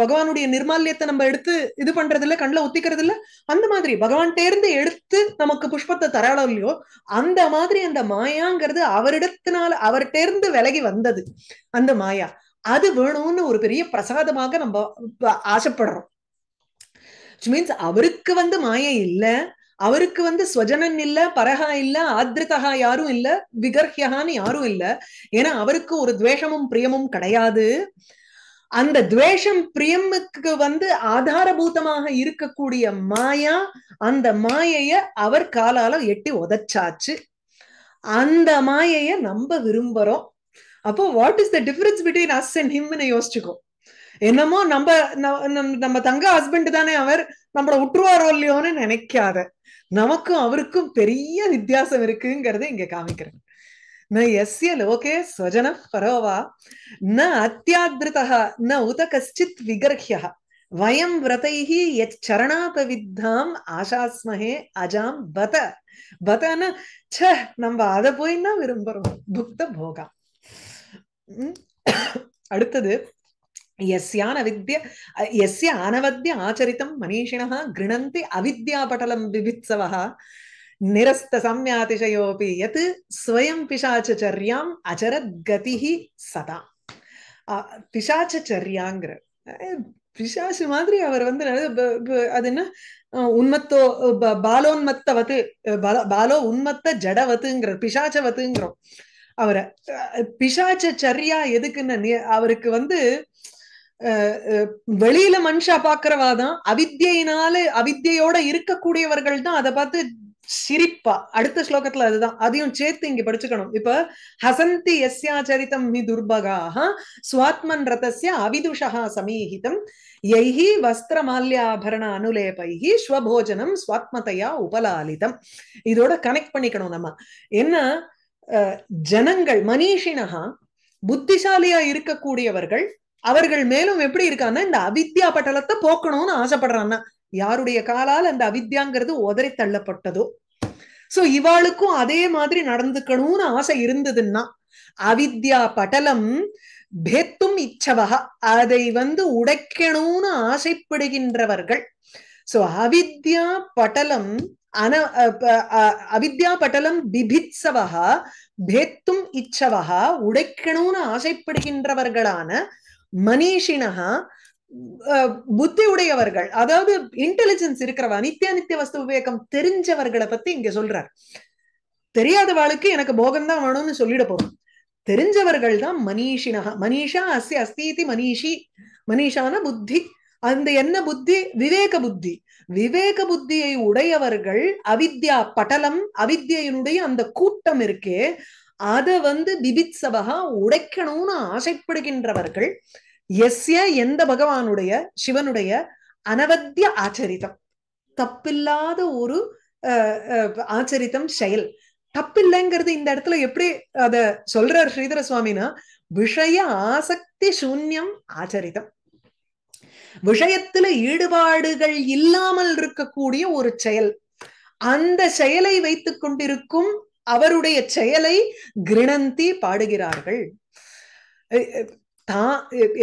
பகவானுடைய நிர்மால்யத்தை நம்ம எடுத்து இது பண்றது இல்ல கண்ணில் ஒத்திக்கிறது இல்ல அந்த மாதிரி பகவான் தேர்ந்து எடுத்து நமக்கு புஷ்பத்தை தராளோ இல்லையோ அந்த மாதிரி அந்த மாயாங்கிறது அவரிடத்தினால அவர் தேர்ந்து விலகி வந்தது அந்த மாயா அது வேணும்னு ஒரு பெரிய பிரசாதமாக நம்ம ஆசைப்படுறோம் மீன்ஸ் அவருக்கு வந்து மாயை இல்லை அவருக்கு வந்து ஸ்வஜனன் இல்ல பரகா இல்ல ஆத்ரிதஹா யாரும் இல்ல விகர்ஹியகான்னு யாரும் இல்ல ஏன்னா அவருக்கு ஒரு துவேஷமும் பிரியமும் கிடையாது அந்த துவேஷம் பிரியமுக்கு வந்து ஆதாரபூதமாக இருக்கக்கூடிய மாயா அந்த மாயைய அவர் காலால எட்டி உதச்சாச்சு அந்த மாயைய நம்ம விரும்புறோம் அப்போ what is the difference between us and ஹிம்னு யோசிச்சுக்கோ என்னமோ நம்ம நம்ம தங்க ஹஸ்பண்ட் தானே அவர் நம்மளை உற்றுவாரோ இல்லையோன்னு நினைக்காத நமக்கும் அவருக்கும் பெரிய வித்தியாசம் இருக்குங்கிறத இங்க காமிக்கிறேன் ந எஸ்ய லோகே ஸ்வஜன பரோவா ந அத்தியாதிருதா ந உத கஷ்டித் விகர்ஹ்ய வயம் விரதைஹி எத் சரணாபவித்தாம் ஆசாஸ்மஹே அஜாம் பத பதன ச நம்ம அதை போய் தான் விரும்புறோம் புக்த போகா அடுத்தது यस्यान अविद्य यस्य अनवद्य आचरितं मनीषिणः गृणन्ति अविद्यापटलं बिभित्सवः निरस्तसम्यातिशयोऽपि यत् स्वयं पिशाचचर्याम् அச்சரத்கதிः சதா பிசாச்சரியாங்கிற பிசாசு மாதிரி அவர் வந்து அது என்ன உன்மத்தோ பாலோன்மத்தவத்து பாலோ உன்மத்த ஜடவத்துங்கிறார் பிசாச்சவத்துங்கிறோம் அவரை பிசாச்சரியா எதுக்குன்னு அவருக்கு வந்து வெளியில மனுஷா பாக்குறவா தான் அவித்தியினால அவித்தியோட இருக்கக்கூடியவர்கள் தான் அதை பார்த்து சிரிப்பா அடுத்த ஸ்லோகத்துல அதுதான் அதையும் சேர்த்து இங்க படிச்சுக்கணும் இப்ப ஹசந்தி எஸ்யா சரித்தம் மி துர்பகாக சுவாத்மன் ரதஸ்ய அவிதுஷா சமீஹிதம் வஸ்திர மால்யாபரண அனுலேபைஹி ஸ்வபோஜனம் சுவாத்மதையா உபலாலிதம் இதோட கனெக்ட் பண்ணிக்கணும் நம்ம என்ன ஜனங்கள் மனிஷினா புத்திசாலியா இருக்கக்கூடியவர்கள் அவர்கள் மேலும் எப்படி இருக்காங்கன்னா இந்த அவித்யா பட்டலத்தை போக்கணும்னு ஆசைப்படுறான்னா யாருடைய காலால் அந்த அவித்யாங்கிறது உதறி தள்ளப்பட்டதோ சோ இவாளுக்கும் அதே மாதிரி நடந்துக்கணும்னு ஆசை இருந்ததுன்னா அவித்யா பட்டலம் பேத்தும் இச்சவக அதை வந்து உடைக்கணும்னு ஆசைப்படுகின்றவர்கள் சோ அவித்யா பட்டலம் அன அவித்யா பட்டலம் பிபித்சவகா பேத்தும் இச்சவகா உடைக்கணும்னு ஆசைப்படுகின்றவர்களான மனிஷினஹா புத்தி உடையவர்கள் அதாவது இன்டெலிஜென்ஸ் இருக்கிறவ நித்திய நித்திய வஸ்து விவேகம் தெரிஞ்சவர்களை பத்தி இங்க சொல்றார் தெரியாதவாளுக்கு எனக்கு போகம் தான் வேணும்னு சொல்லிட போறோம் தெரிஞ்சவர்கள் தான் மனிஷினக மனிஷா அஸ்தி அஸ்தீதி மனிஷி மனிஷான புத்தி அந்த என்ன புத்தி விவேக புத்தி விவேக புத்தியை உடையவர்கள் அவித்யா பட்டலம் அவித்யினுடைய அந்த கூட்டம் இருக்கே அதை வந்து பிபித்சபகா உடைக்கணும்னு ஆசைப்படுகின்றவர்கள் எஸ்ய எந்த பகவானுடைய சிவனுடைய அனவத்திய ஆச்சரித்தம் தப்பில்லாத ஒரு ஆச்சரித்தம் செயல் தப்பில்லைங்கிறது இந்த இடத்துல எப்படி அத சொல்றார் ஸ்ரீதர சுவாமினா விஷய ஆசக்தி சூன்யம் ஆச்சரித்தம் விஷயத்துல ஈடுபாடுகள் இல்லாமல் இருக்கக்கூடிய ஒரு செயல் அந்த செயலை வைத்துக் கொண்டிருக்கும் அவருடைய செயலை கிரணந்தி பாடுகிறார்கள் தா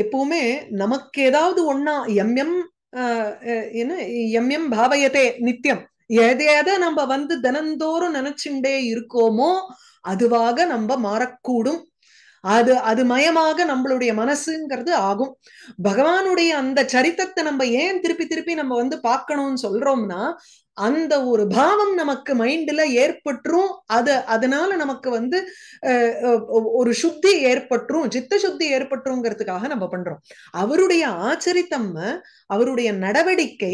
எப்பவுமே நமக்கு ஏதாவது ஒன்னா எம் எம் என்ன எம் எம் பாவயத்தே நித்தியம் எதையாத நம்ம வந்து தினந்தோறும் நினைச்சுண்டே இருக்கோமோ அதுவாக நம்ம மாறக்கூடும் அது அது மயமாக நம்மளுடைய மனசுங்கிறது ஆகும் பகவானுடைய அந்த சரித்திரத்தை நம்ம ஏன் திருப்பி திருப்பி நம்ம வந்து பார்க்கணும்னு சொல்றோம்னா அந்த ஒரு பாவம் நமக்கு மைண்ட்ல ஏற்பட்டுரும் அது அதனால நமக்கு வந்து ஒரு சுத்தி ஏற்பட்டுரும் சித்த சுத்தி ஏற்பட்டுருங்கிறதுக்காக நம்ம பண்றோம் அவருடைய ஆச்சரித்தம்ம அவருடைய நடவடிக்கை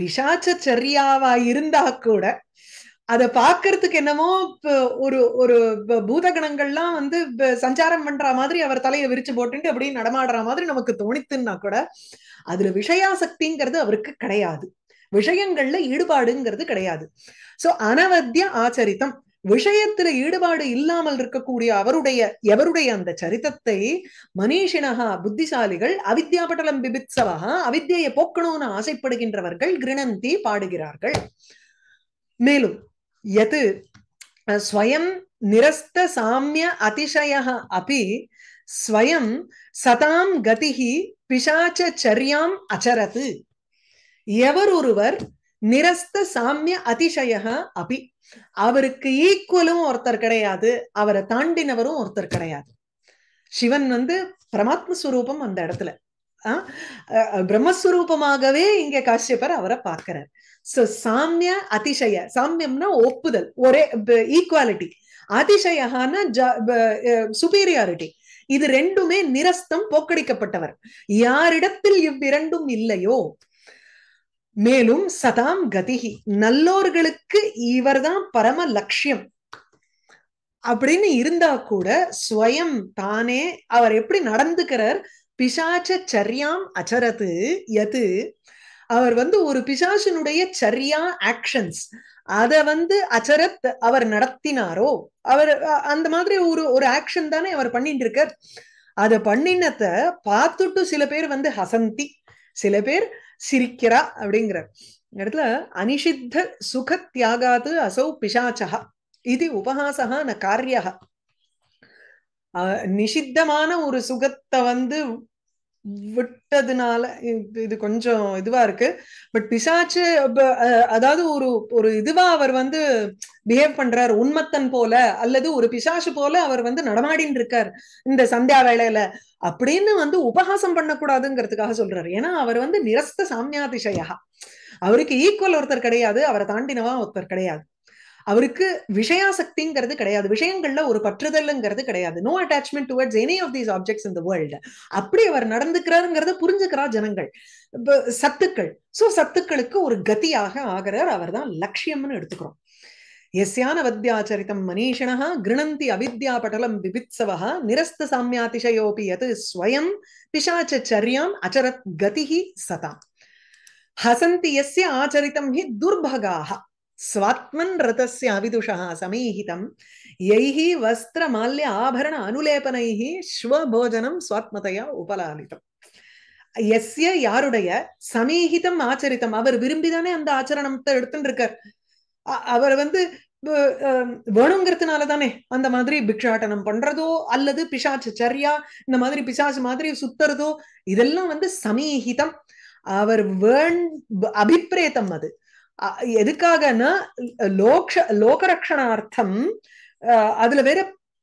பிசாச்ச சரியாவா இருந்தா கூட அதை பார்க்கறதுக்கு என்னமோ ஒரு ஒரு பூதகணங்கள்லாம் வந்து சஞ்சாரம் பண்ற மாதிரி அவர் தலையை விரிச்சு போட்டுட்டு அப்படியே நடமாடுற மாதிரி நமக்கு தோணித்துன்னா கூட அதுல விஷயாசக்திங்கிறது அவருக்கு கிடையாது விஷயங்கள்ல ஈடுபாடுங்கிறது கிடையாது சோ அனவத்திய ஆச்சரித்தம் விஷயத்துல ஈடுபாடு இல்லாமல் இருக்கக்கூடிய அவருடைய எவருடைய அந்த சரித்தத்தை மனிஷினகா புத்திசாலிகள் அவித்யாபட்டலம் பிபித்சவகா அவித்தியை போக்கணும்னு ஆசைப்படுகின்றவர்கள் கிருணந்தி பாடுகிறார்கள் மேலும் எது ஸ்வயம் நிரஸ்த சாமிய அதிசய அபி ஸ்வயம் சதாம் கதிகி பிசாச்சரியாம் அச்சரத்து எவர் ஒருவர் நிரஸ்த சாமிய அதிசய அபி அவருக்கு ஈக்குவலும் ஒருத்தர் கிடையாது அவரை தாண்டினவரும் ஒருத்தர் கிடையாது சிவன் வந்து பிரமாத்ம சுரூபம் அந்த இடத்துல பிரம்மஸ்வரூபமாகவே இங்க காசியப்பர் அவரை பார்க்கிறார் சோ சாமிய அதிசய சாமியம்னா ஒப்புதல் ஒரே ஈக்குவாலிட்டி அதிசயகான சுபீரியாரிட்டி இது ரெண்டுமே நிரஸ்தம் போக்கடிக்கப்பட்டவர் யாரிடத்தில் இவ்விரண்டும் இல்லையோ மேலும் சதாம் கதிகி நல்லோர்களுக்கு இவர்தான் பரம லட்சியம் அப்படின்னு இருந்தா கூட ஸ்வயம் தானே அவர் எப்படி நடந்துக்கிறார் பிசாச்ச சரியாம் அச்சரத்து எது அவர் வந்து ஒரு பிசாசனுடைய சரியா ஆக்ஷன்ஸ் அத வந்து அச்சரத் அவர் நடத்தினாரோ அவர் அந்த மாதிரி ஒரு ஒரு ஆக்ஷன் தானே அவர் பண்ணிட்டு இருக்கார் அத பண்ணினத பார்த்துட்டு சில பேர் வந்து ஹசந்தி சில பேர் சிரிக்கிறா அப்படிங்கிறார் இந்த இடத்துல அனிஷித்த சுக தியாகாது அசௌ பிசாச்சா இது உபஹாசா ந காரியா நிஷித்தமான ஒரு சுகத்தை வந்து விட்டதுனால இது கொஞ்சம் இதுவா இருக்கு பட் பிசாச்சு அதாவது ஒரு ஒரு இதுவா அவர் வந்து பிஹேவ் பண்றாரு உண்மத்தன் போல அல்லது ஒரு பிசாசு போல அவர் வந்து நடமாடின்னு இருக்கார் இந்த சந்தியா வேலையில அப்படின்னு வந்து உபகாசம் பண்ணக்கூடாதுங்கிறதுக்காக சொல்றாரு ஏன்னா அவர் வந்து நிரஸ்த சாமியாதிசயா அவருக்கு ஈக்குவல் ஒருத்தர் கிடையாது அவரை தாண்டினவா ஒருத்தர் கிடையாது அவருக்கு விஷயாசக்திங்கிறது கிடையாது விஷயங்கள்ல ஒரு பற்றுதல்ங்கிறது கிடையாது no attachment towards any of these objects இந்த வேர்ல்டு அப்படி அவர் நடந்துக்கிறாருங்கிறத புரிஞ்சுக்கிறார் ஜனங்கள் சத்துக்கள் சோ சத்துக்களுக்கு ஒரு கதியாக ஆகிறார் அவர் தான் லட்சியம்னு எடுத்துக்கிறோம் எஸ்யான வத்யாச்சரித்தம் மனிஷிணா கிருணந்தி அவித்யா பட்டலம் பிபித்சவா நிரஸ்த சாமியாதிசயோபி எது ஸ்வயம் சரியாம் அச்சரத் கதிஹி சதாம் ஹசந்தி எஸ்ய ஆச்சரித்தம் ஹி துர்பகாஹா ஸ்வாத்மன் ரதசிய அவிதுஷா சமீஹிதம் யைஹி வஸ்திர மால்ய ஆபரண அனுலேபனைஹி ஸ்வபோஜனம் ஸ்வாத்மதையா உபலாலிதம் எஸ்ய யாருடைய சமீஹிதம் ஆச்சரித்தம் அவர் விரும்பிதானே அந்த ஆச்சரணத்தை எடுத்துட்டு இருக்கார் அவர் வந்து வேணுங்கிறதுனால தானே அந்த மாதிரி பிக்ஷாட்டனம் பண்றதோ அல்லது பிசாச்சு சரியா இந்த மாதிரி பிசாசு மாதிரி சுத்துறதோ இதெல்லாம் வந்து சமீஹிதம் அவர் வேண் அபிப்பிரேத்தம் அது எதுக்காகன்னா லோக்ஷ லோகரக்ஷணார்த்தம் அதுல வேற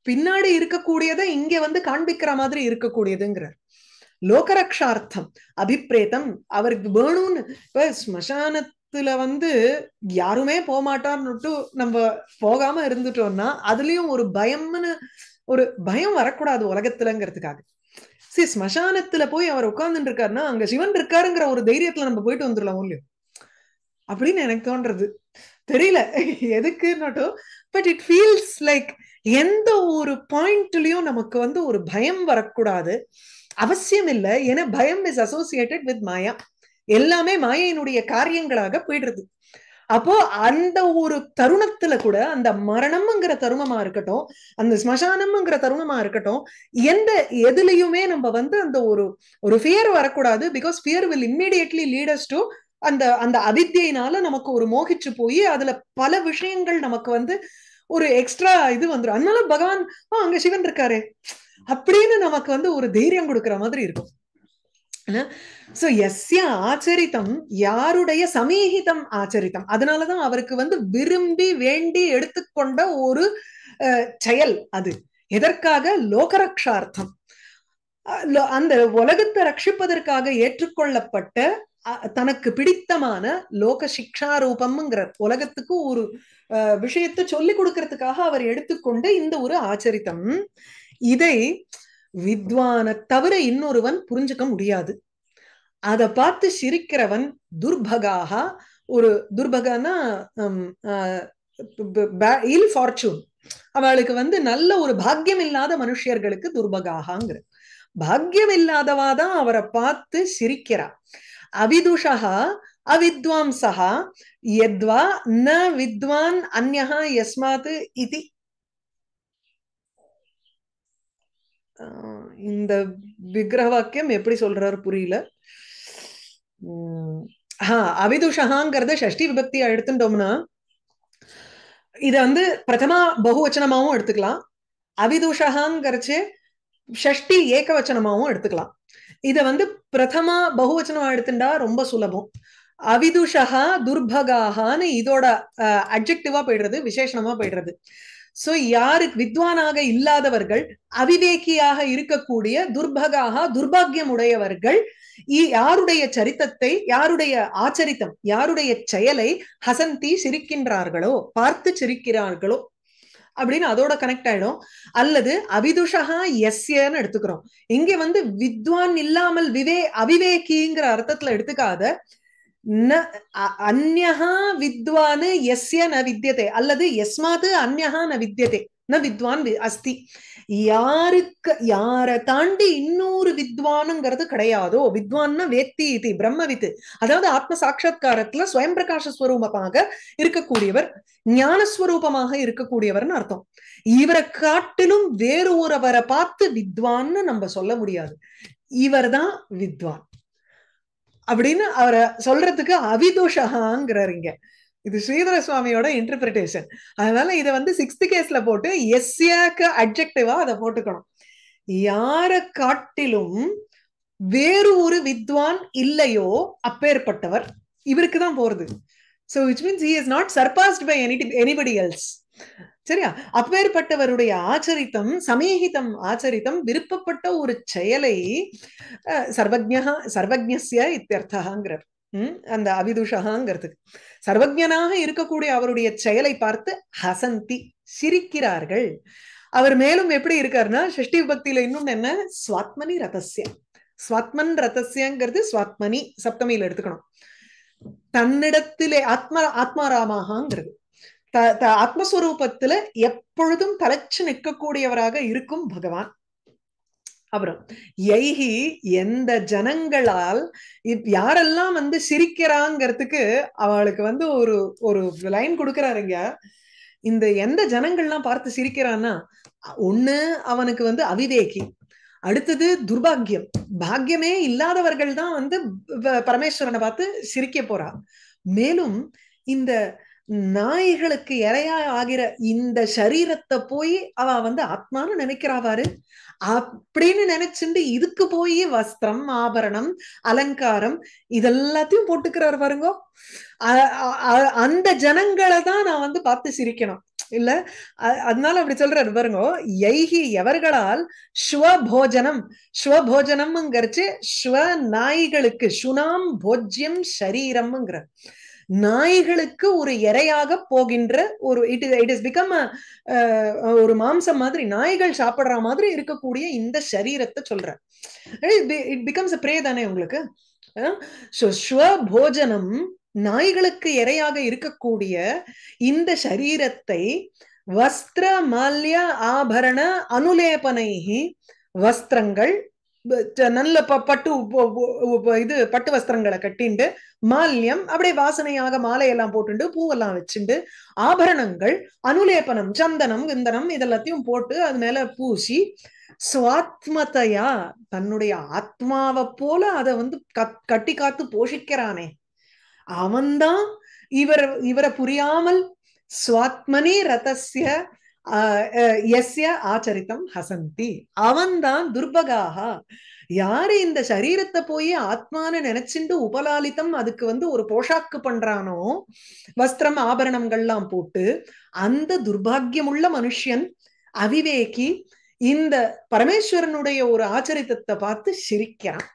பின்னாடி இருக்கக்கூடியதை இங்க வந்து காண்பிக்கிற மாதிரி இருக்கக்கூடியதுங்கிறார் லோகரக்ஷார்த்தம் அபிப்ரேதம் அவருக்கு வேணும்னு இப்ப ஸ்மசானத்துல வந்து யாருமே போகமாட்டான்னு நம்ம போகாம இருந்துட்டோம்னா அதுலயும் ஒரு பயம்னு ஒரு பயம் வரக்கூடாது உலகத்துலங்கிறதுக்காக சரி ஸ்மசானத்துல போய் அவர் உட்கார்ந்துட்டு இருக்காருன்னா அங்க சிவன் இருக்காருங்கிற ஒரு தைரியத்துல நம்ம போயிட்டு வந்துடலாம் இல்லையோ அப்படின்னு எனக்கு தோன்றது தெரியல எதுக்குன்னட்டும் பட் இட் ஃபீல்ஸ் லைக் எந்த ஒரு பாயிண்ட்லயும் நமக்கு வந்து ஒரு பயம் வரக்கூடாது அவசியம் இல்லை ஏன்னா பயம் இஸ் அசோசியேட்டட் வித் மாயா எல்லாமே மாயையினுடைய காரியங்களாக போயிடுறது அப்போ அந்த ஒரு தருணத்துல கூட அந்த மரணம்ங்கிற தருணமா இருக்கட்டும் அந்த ஸ்மசானம்ங்கிற தருணமா இருக்கட்டும் எந்த எதுலயுமே நம்ம வந்து அந்த ஒரு ஒரு ஃபியர் வரக்கூடாது because fear will immediately lead us to அந்த அந்த அவித்தியினால நமக்கு ஒரு மோகிச்சு போய் அதுல பல விஷயங்கள் நமக்கு வந்து ஒரு எக்ஸ்ட்ரா இது வந்துடும் அதனால பகவான் ஆஹ் அங்க சிவன் இருக்காரு அப்படின்னு நமக்கு வந்து ஒரு தைரியம் கொடுக்கற மாதிரி இருக்கும் சோ எஸ்ய ஆச்சரித்தம் யாருடைய சமீகிதம் ஆச்சரித்தம் அதனாலதான் அவருக்கு வந்து விரும்பி வேண்டி எடுத்துக்கொண்ட ஒரு செயல் அது எதற்காக லோகரக்ஷார்த்தம் அந்த உலகத்தை ரட்சிப்பதற்காக ஏற்றுக்கொள்ளப்பட்ட தனக்கு பிடித்தமான லோக சிக்ஷா ரூபம்ங்கிறார் உலகத்துக்கு ஒரு விஷயத்தை சொல்லி கொடுக்கறதுக்காக அவர் எடுத்துக்கொண்ட இந்த ஒரு ஆச்சரித்தம் இதை வித்வான தவிர இன்னொருவன் புரிஞ்சுக்க முடியாது அதை பார்த்து சிரிக்கிறவன் துர்பகாக ஒரு துர்பகனா இல் ஃபார்ச்சூன் அவளுக்கு வந்து நல்ல ஒரு பாக்கியம் இல்லாத மனுஷியர்களுக்கு துர்பகாகங்கிற பாக்கியம் இல்லாதவாதான் அவரை பார்த்து சிரிக்கிறா अविदुषः अविद्वांसः எத்வா ந வித்வான் அந்யா यस्मात् இது இந்த விக்கிரக வாக்கியம் எப்படி சொல்றாரு புரியல ஆ அவிதுஷகாங்கிறத ஷஷ்டி விபக்தி எடுத்துட்டோம்னா இதை வந்து பிரதமா பகுவச்சனமாவும் எடுத்துக்கலாம் அவிதுஷகாங்கிறச்சு ஷஷ்டி வச்சனமாவும் எடுத்துக்கலாம் இத வந்து பிரதமா பகுவச்சனமா எடுத்துட்டா ரொம்ப சுலபம் அவிதுஷகா துர்பகாகான்னு இதோட அப்ஜெக்டிவா போயிடுறது விசேஷமா போயிடுறது சோ யாரு வித்வானாக இல்லாதவர்கள் அவிவேக்கியாக இருக்கக்கூடிய துர்பகாக துர்பாகியம் உடையவர்கள் யாருடைய சரித்தத்தை யாருடைய ஆச்சரித்தம் யாருடைய செயலை ஹசந்தி சிரிக்கின்றார்களோ பார்த்து சிரிக்கிறார்களோ அப்படின்னு அதோட கனெக்ட் ஆயிடும் அல்லது அபிதுஷகா எஸ்யன்னு எடுத்துக்கிறோம் இங்க வந்து வித்வான் இல்லாமல் விவே அவிவேகிங்கிற அர்த்தத்துல எடுத்துக்காத ந அந்நகா வித்வானு எஸ்ய ந வித்தியதே அல்லது எஸ்மாத்து அந்யஹா ந வித்தியதே வித்வான் அஸ்தி யாருக்கு யார தாண்டி இன்னொரு வித்வானுங்கிறது கிடையாதோ வித்வான்னா வேத்தி இது பிரம்ம வித்து அதாவது ஆத்ம சாட்சா்காரத்துல ஸ்வயம் பிரகாஷ ஸ்வரூபமாக இருக்கக்கூடியவர் ஞானஸ்வரூபமாக இருக்கக்கூடியவர்னு அர்த்தம் இவரை காட்டிலும் வேறு ஒருவரை பார்த்து வித்வான்னு நம்ம சொல்ல முடியாது இவர் தான் வித்வான் அப்படின்னு அவரை சொல்றதுக்கு அவிதோஷகாங்கிறாருங்க இது ஸ்ரீதர சுவாமியோட இன்டர்பிரிட்டேஷன் அதனால இதை வந்து சிக்ஸ்த் கேஸ்ல போட்டு எஸ்யாக்கு அப்ஜெக்டிவா அதை போட்டுக்கணும் யார காட்டிலும் வேறு ஒரு வித்வான் இல்லையோ அப்பேற்பட்டவர் இவருக்கு தான் போறது so which means he is not surpassed by any anybody else சரியா அப்பேற்பட்டவருடைய ஆச்சரித்தம் சமீகிதம் ஆச்சரித்தம் விருப்பப்பட்ட ஒரு செயலை சர்வஜா சர்வஜ்ய இத்தியர்த்தகாங்கிறார் அந்த அவிதுஷகாங்கிறதுக்கு சர்வஜனாக இருக்கக்கூடிய அவருடைய செயலை பார்த்து ஹசந்தி சிரிக்கிறார்கள் அவர் மேலும் எப்படி இருக்காருன்னா ஷஷ்டி பக்தியில இன்னொன்னு என்ன சுவாத்மனி ரதசியம் ஸ்வாத்மன் ரதசியங்கிறது சுவாத்மனி சப்தமியில எடுத்துக்கணும் தன்னிடத்திலே ஆத்ம த ஆத்மஸ்வரூபத்துல எப்பொழுதும் தலைச்சு நிற்கக்கூடியவராக இருக்கும் பகவான் அப்புறம் எய்கி எந்த ஜனங்களால் யாரெல்லாம் வந்து சிரிக்கிறாங்கிறதுக்கு அவளுக்கு வந்து ஒரு ஒரு லைன் கொடுக்கறாருங்க இந்த எந்த ஜனங்கள்லாம் பார்த்து சிரிக்கிறான்னா ஒண்ணு அவனுக்கு வந்து அவிவேகி அடுத்தது துர்பாகியம் பாக்கியமே இல்லாதவர்கள் தான் வந்து பரமேஸ்வரனை பார்த்து சிரிக்க போறா மேலும் இந்த நாய்களுக்கு இரையா ஆகிற இந்த சரீரத்தை போய் அவ வந்து ஆத்மான்னு நினைக்கிறாவாரு அப்படின்னு நினைச்சுண்டு இதுக்கு போய் வஸ்திரம் ஆபரணம் அலங்காரம் இதெல்லாத்தையும் போட்டுக்கிறார் பாருங்க அந்த ஜனங்களை தான் நான் வந்து பார்த்து சிரிக்கணும் இல்ல அதனால அப்படி சொல்றாரு பாருங்க எய்கி எவர்களால் ஸ்வபோஜனம் ஸ்வபோஜனம்ங்கிறச்சு ஸ்வ நாய்களுக்கு சுனாம் போஜ்யம் சரீரம்ங்கிற நாய்களுக்கு ஒரு எறையாக போகின்ற ஒரு it is it is become ஒரு மாம்சம் மாதிரி நாய்கள் சாப்பிடுற மாதிரி இருக்கக்கூடிய இந்த சரீரத்தை சொல்றேன் இட் பிகம்ஸ் பிரே தானே உங்களுக்கு போஜனம் நாய்களுக்கு எறையாக இருக்கக்கூடிய இந்த சரீரத்தை வஸ்திர மல்ய ஆபரண அனுலேபனை வஸ்திரங்கள் நல்ல பட்டு இது பட்டு வஸ்திரங்களை கட்டிண்டு மால்யம் அப்படியே வாசனையாக மாலையெல்லாம் போட்டுண்டு பூவெல்லாம் வச்சுண்டு ஆபரணங்கள் அனுலேபனம் சந்தனம் விந்தனம் இதெல்லாத்தையும் போட்டு அது மேல பூசி சுவாத்மத்தையா தன்னுடைய ஆத்மாவை போல அதை வந்து கட்டி காத்து போஷிக்கிறானே அவன்தான் இவர் இவரை புரியாமல் சுவாத்மனி ரதசிய எஸ்ய ஆச்சரித்தம் ஹசந்தி அவன்தான் துர்பகாக யாரு இந்த சரீரத்தை போய் ஆத்மான நினைச்சுண்டு உபலாலித்தம் அதுக்கு வந்து ஒரு போஷாக்கு பண்றானோ வஸ்திரம் ஆபரணங்கள்லாம் போட்டு அந்த துர்பாகியமுள்ள மனுஷன் அவிவேகி இந்த பரமேஸ்வரனுடைய ஒரு ஆச்சரித்தத்தை பார்த்து சிரிக்கிறான்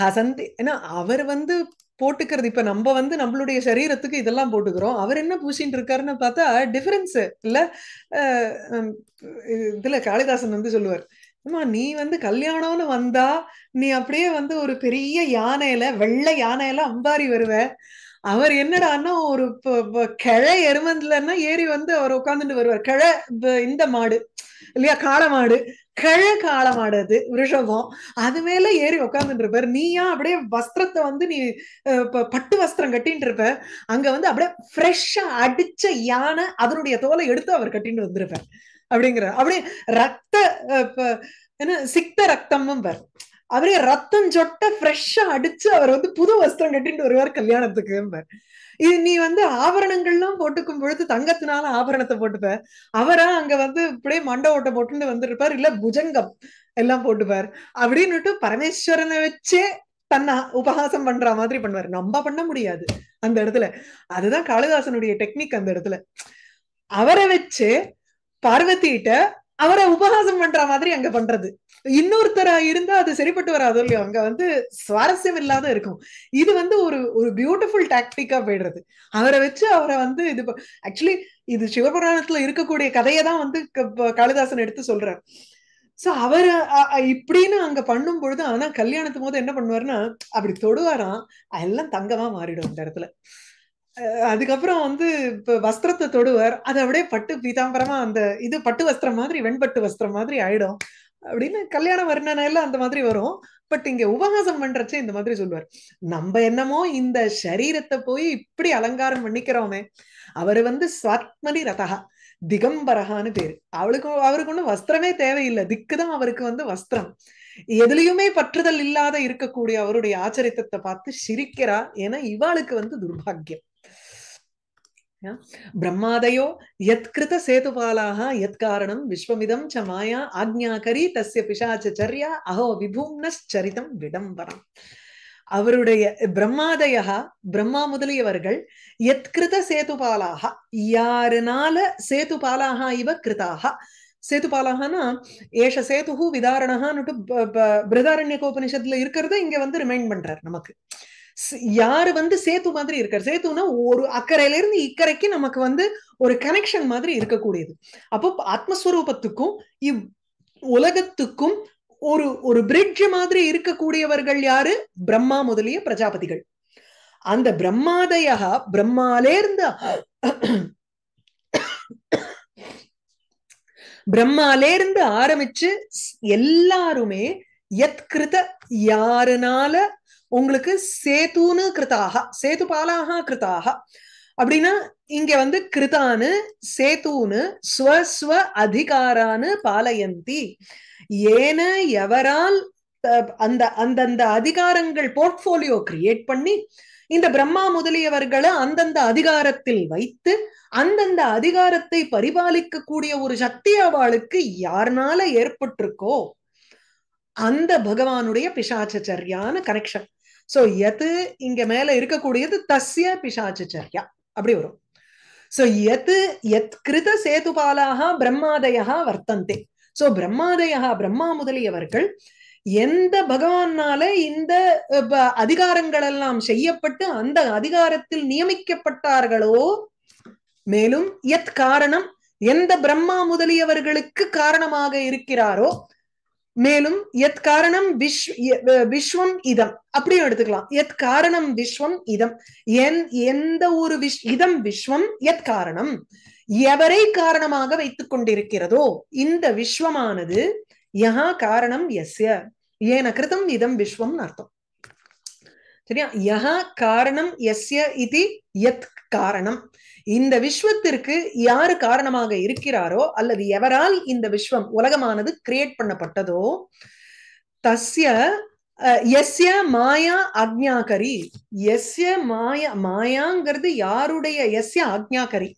ஹசந்தி ஏன்னா அவர் வந்து போட்டுக்கிறது இப்ப நம்ம வந்து நம்மளுடைய சரீரத்துக்கு இதெல்லாம் போட்டுக்கிறோம் அவர் என்ன பூசின்னு இருக்காருன்னு பார்த்தா டிஃபரன்ஸ் இல்ல இதுல காளிதாசன் வந்து சொல்லுவார் அம்மா நீ வந்து கல்யாணம்னு வந்தா நீ அப்படியே வந்து ஒரு பெரிய யானையில வெள்ளை யானையில அம்பாரி வருவ அவர் என்னடான்னா ஒரு கிழை எருமந்துலன்னா ஏறி வந்து அவர் உட்காந்துட்டு வருவார் கிழ இந்த மாடு இல்லையா காளை மாடு கிழக்கு ஆழமாடுது விஷபம் அது மேல ஏறி உட்காந்துட்டு இருப்பாரு நீயா அப்படியே வஸ்திரத்தை வந்து நீ பட்டு வஸ்திரம் கட்டின்னு இருப்ப அங்க வந்து அப்படியே ஃப்ரெஷ்ஷா அடிச்ச யானை அதனுடைய தோலை எடுத்து அவர் கட்டின்னு வந்திருப்பார் அப்படிங்கிற அப்படியே ரத்த என்ன சிக்த ரத்தமும் பார் அவரே ரத்தம் சொட்ட ஃப்ரெஷ்ஷா அடிச்சு அவர் வந்து புது வஸ்திரம் கட்டின்னு வருவார் கல்யாணத்துக்கு பார் இது நீ வந்து ஆபரணங்கள்லாம் போட்டுக்கும் பொழுது தங்கத்தினால ஆபரணத்தை போட்டுப்ப அவரா அங்க வந்து இப்படியே மண்ட ஓட்ட போட்டு வந்திருப்பார் இல்ல புஜங்கம் எல்லாம் போட்டுப்பார் அப்படின்னுட்டு பரமேஸ்வரனை வச்சே தன்னா உபகாசம் பண்ற மாதிரி பண்ணுவாரு நம்ம பண்ண முடியாது அந்த இடத்துல அதுதான் காளிதாசனுடைய டெக்னிக் அந்த இடத்துல அவரை வச்சு பார்வதிட்ட அவரை உபகாசம் பண்ற மாதிரி அங்க பண்றது இன்னொருத்தரா இருந்தா அது சரிப்பட்டு வராது இல்லையோ அங்க வந்து சுவாரஸ்யம் இல்லாத இருக்கும் இது வந்து ஒரு ஒரு பியூட்டிஃபுல் டாக்டிக்கா போயிடுறது அவரை வச்சு அவரை வந்து இது ஆக்சுவலி இது சிவபுராணத்துல இருக்கக்கூடிய கதையை தான் வந்து காளிதாசன் எடுத்து சொல்றார் சோ அவர் இப்படின்னு அங்க பண்ணும் பொழுது ஆனா கல்யாணத்து போது என்ன பண்ணுவாருன்னா அப்படி தொடுவாராம் எல்லாம் தங்கமா மாறிடும் இந்த இடத்துல அதுக்கப்புறம் வந்து இப்ப வஸ்திரத்தை தொடுவார் அது அப்படியே பட்டு பீதாம்பரமா அந்த இது பட்டு வஸ்திரம் மாதிரி வெண்பட்டு வஸ்திரம் மாதிரி ஆயிடும் அப்படின்னு கல்யாண எல்லாம் அந்த மாதிரி வரும் பட் இங்க உபகாசம் பண்றச்சே இந்த மாதிரி சொல்லுவார் நம்ம என்னமோ இந்த சரீரத்தை போய் இப்படி அலங்காரம் பண்ணிக்கிறோமே அவரு வந்து ஸ்வாத்மரி ரதகா திகம்பரகான்னு பேரு அவளுக்கு அவருக்கு ஒண்ணு வஸ்திரமே தேவையில்லை திக்குதான் அவருக்கு வந்து வஸ்திரம் எதுலையுமே பற்றுதல் இல்லாத இருக்கக்கூடிய அவருடைய ஆச்சரியத்தை பார்த்து சிரிக்கிறா ஏன்னா இவாளுக்கு வந்து துர்பாகியம் பிரம்மாதையோ யத்கிருத சேதுபாலாக யத்காரணம் விஸ்வமிதம் ச மாயா ஆக்ஞாகரி தஸ்ய பிசாச்ச சர்யா அகோ விபூம்னச்சரிதம் விடம்பரம் அவருடைய பிரம்மாதயா பிரம்மா முதலியவர்கள் எத்கிருத சேதுபாலாக யாருனால சேதுபாலாக இவ கிருதாக சேதுபாலாகனா ஏஷ விதாரணஹான்னுட்டு பிரதாரண்ய கோபநிஷத்துல இருக்கிறத இங்க வந்து ரிமைண்ட் பண்றார் நமக்கு யாரு வந்து சேத்து மாதிரி இருக்காரு சேத்துனா ஒரு அக்கறையில இருந்து இக்கரைக்கு நமக்கு வந்து ஒரு கனெக்ஷன் மாதிரி இருக்கக்கூடியது அப்போ ஆத்மஸ்வரூபத்துக்கும் இவ் உலகத்துக்கும் ஒரு ஒரு பிரிட்ஜ் மாதிரி இருக்கக்கூடியவர்கள் யாரு பிரம்மா முதலிய பிரஜாபதிகள் அந்த பிரம்மாதயா பிரம்மாலேர்ந்த பிரம்மாலேருந்து ஆரம்பிச்சு எல்லாருமே யத்கிருத யாருனால உங்களுக்கு சேத்துன்னு கிருத்தாக சேத்து பாலாக கிருதாக அப்படின்னா இங்க வந்து கிருதானு சேத்துன்னு ஸ்வஸ்வ அதிகாரான்னு பாலயந்தி ஏன எவரால் அந்த அந்தந்த அதிகாரங்கள் போர்ட்போலியோ கிரியேட் பண்ணி இந்த பிரம்மா முதலியவர்களை அந்தந்த அதிகாரத்தில் வைத்து அந்தந்த அதிகாரத்தை பரிபாலிக்க கூடிய ஒரு சக்தி அவளுக்கு யாருனால ஏற்பட்டிருக்கோ அந்த பகவானுடைய பிசாச்சரியான கனெக்ஷன் சோ எது இங்க மேல இருக்கக்கூடியது தஸ்ய பிசாச்சரியா அப்படி வரும் சோ எது எத் கிருத சேதுபாலாக பிரம்மாதயா வர்த்தந்தே சோ பிரம்மாதயா பிரம்மா முதலியவர்கள் எந்த பகவானால இந்த அதிகாரங்கள் எல்லாம் செய்யப்பட்டு அந்த அதிகாரத்தில் நியமிக்கப்பட்டார்களோ மேலும் எத் காரணம் எந்த பிரம்மா முதலியவர்களுக்கு காரணமாக இருக்கிறாரோ மேலும் எத் காரணம் விஷ் விஸ்வம் இதம் அப்படியும் எடுத்துக்கலாம் எத் காரணம் விஸ்வம் இதம் என் எந்த ஒரு விஷ் இதம் விஸ்வம் எத் காரணம் எவரை காரணமாக வைத்துக் கொண்டிருக்கிறதோ இந்த விஸ்வமானது யா காரணம் எஸ்ய ஏன கிருதம் இதம் விஸ்வம் அர்த்தம் சரியா யஹா காரணம் எஸ்ய இது எத் காரணம் இந்த விஸ்வத்திற்கு யாரு காரணமாக இருக்கிறாரோ அல்லது எவரால் இந்த விஸ்வம் உலகமானது கிரியேட் பண்ணப்பட்டதோ தஸ்ய எஸ்ய மாயா அக்ஞாகரி எஸ்ய மாயா மாயாங்கிறது யாருடைய எஸ்ய அக்ஞாகரி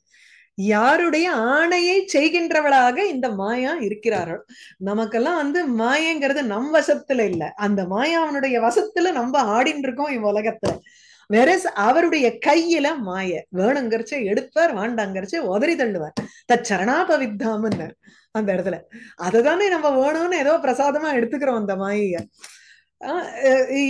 யாருடைய ஆணையை செய்கின்றவளாக இந்த மாயா இருக்கிறார்கள் நமக்கெல்லாம் வந்து மாயங்கிறது நம் வசத்துல இல்ல அந்த மாயா அவனுடைய வசத்துல நம்ம ஆடின்னு இருக்கோம் இவ் உலகத்துல வெரஸ் அவருடைய கையில மாய வேணுங்கிறச்ச எடுப்பார் வாண்டாங்கிறச்ச உதறி தள்ளுவார் தச்சரணாபவித்தாமன்னார் அந்த இடத்துல அதுதானே நம்ம வேணும்னு ஏதோ பிரசாதமா எடுத்துக்கிறோம் அந்த மாயை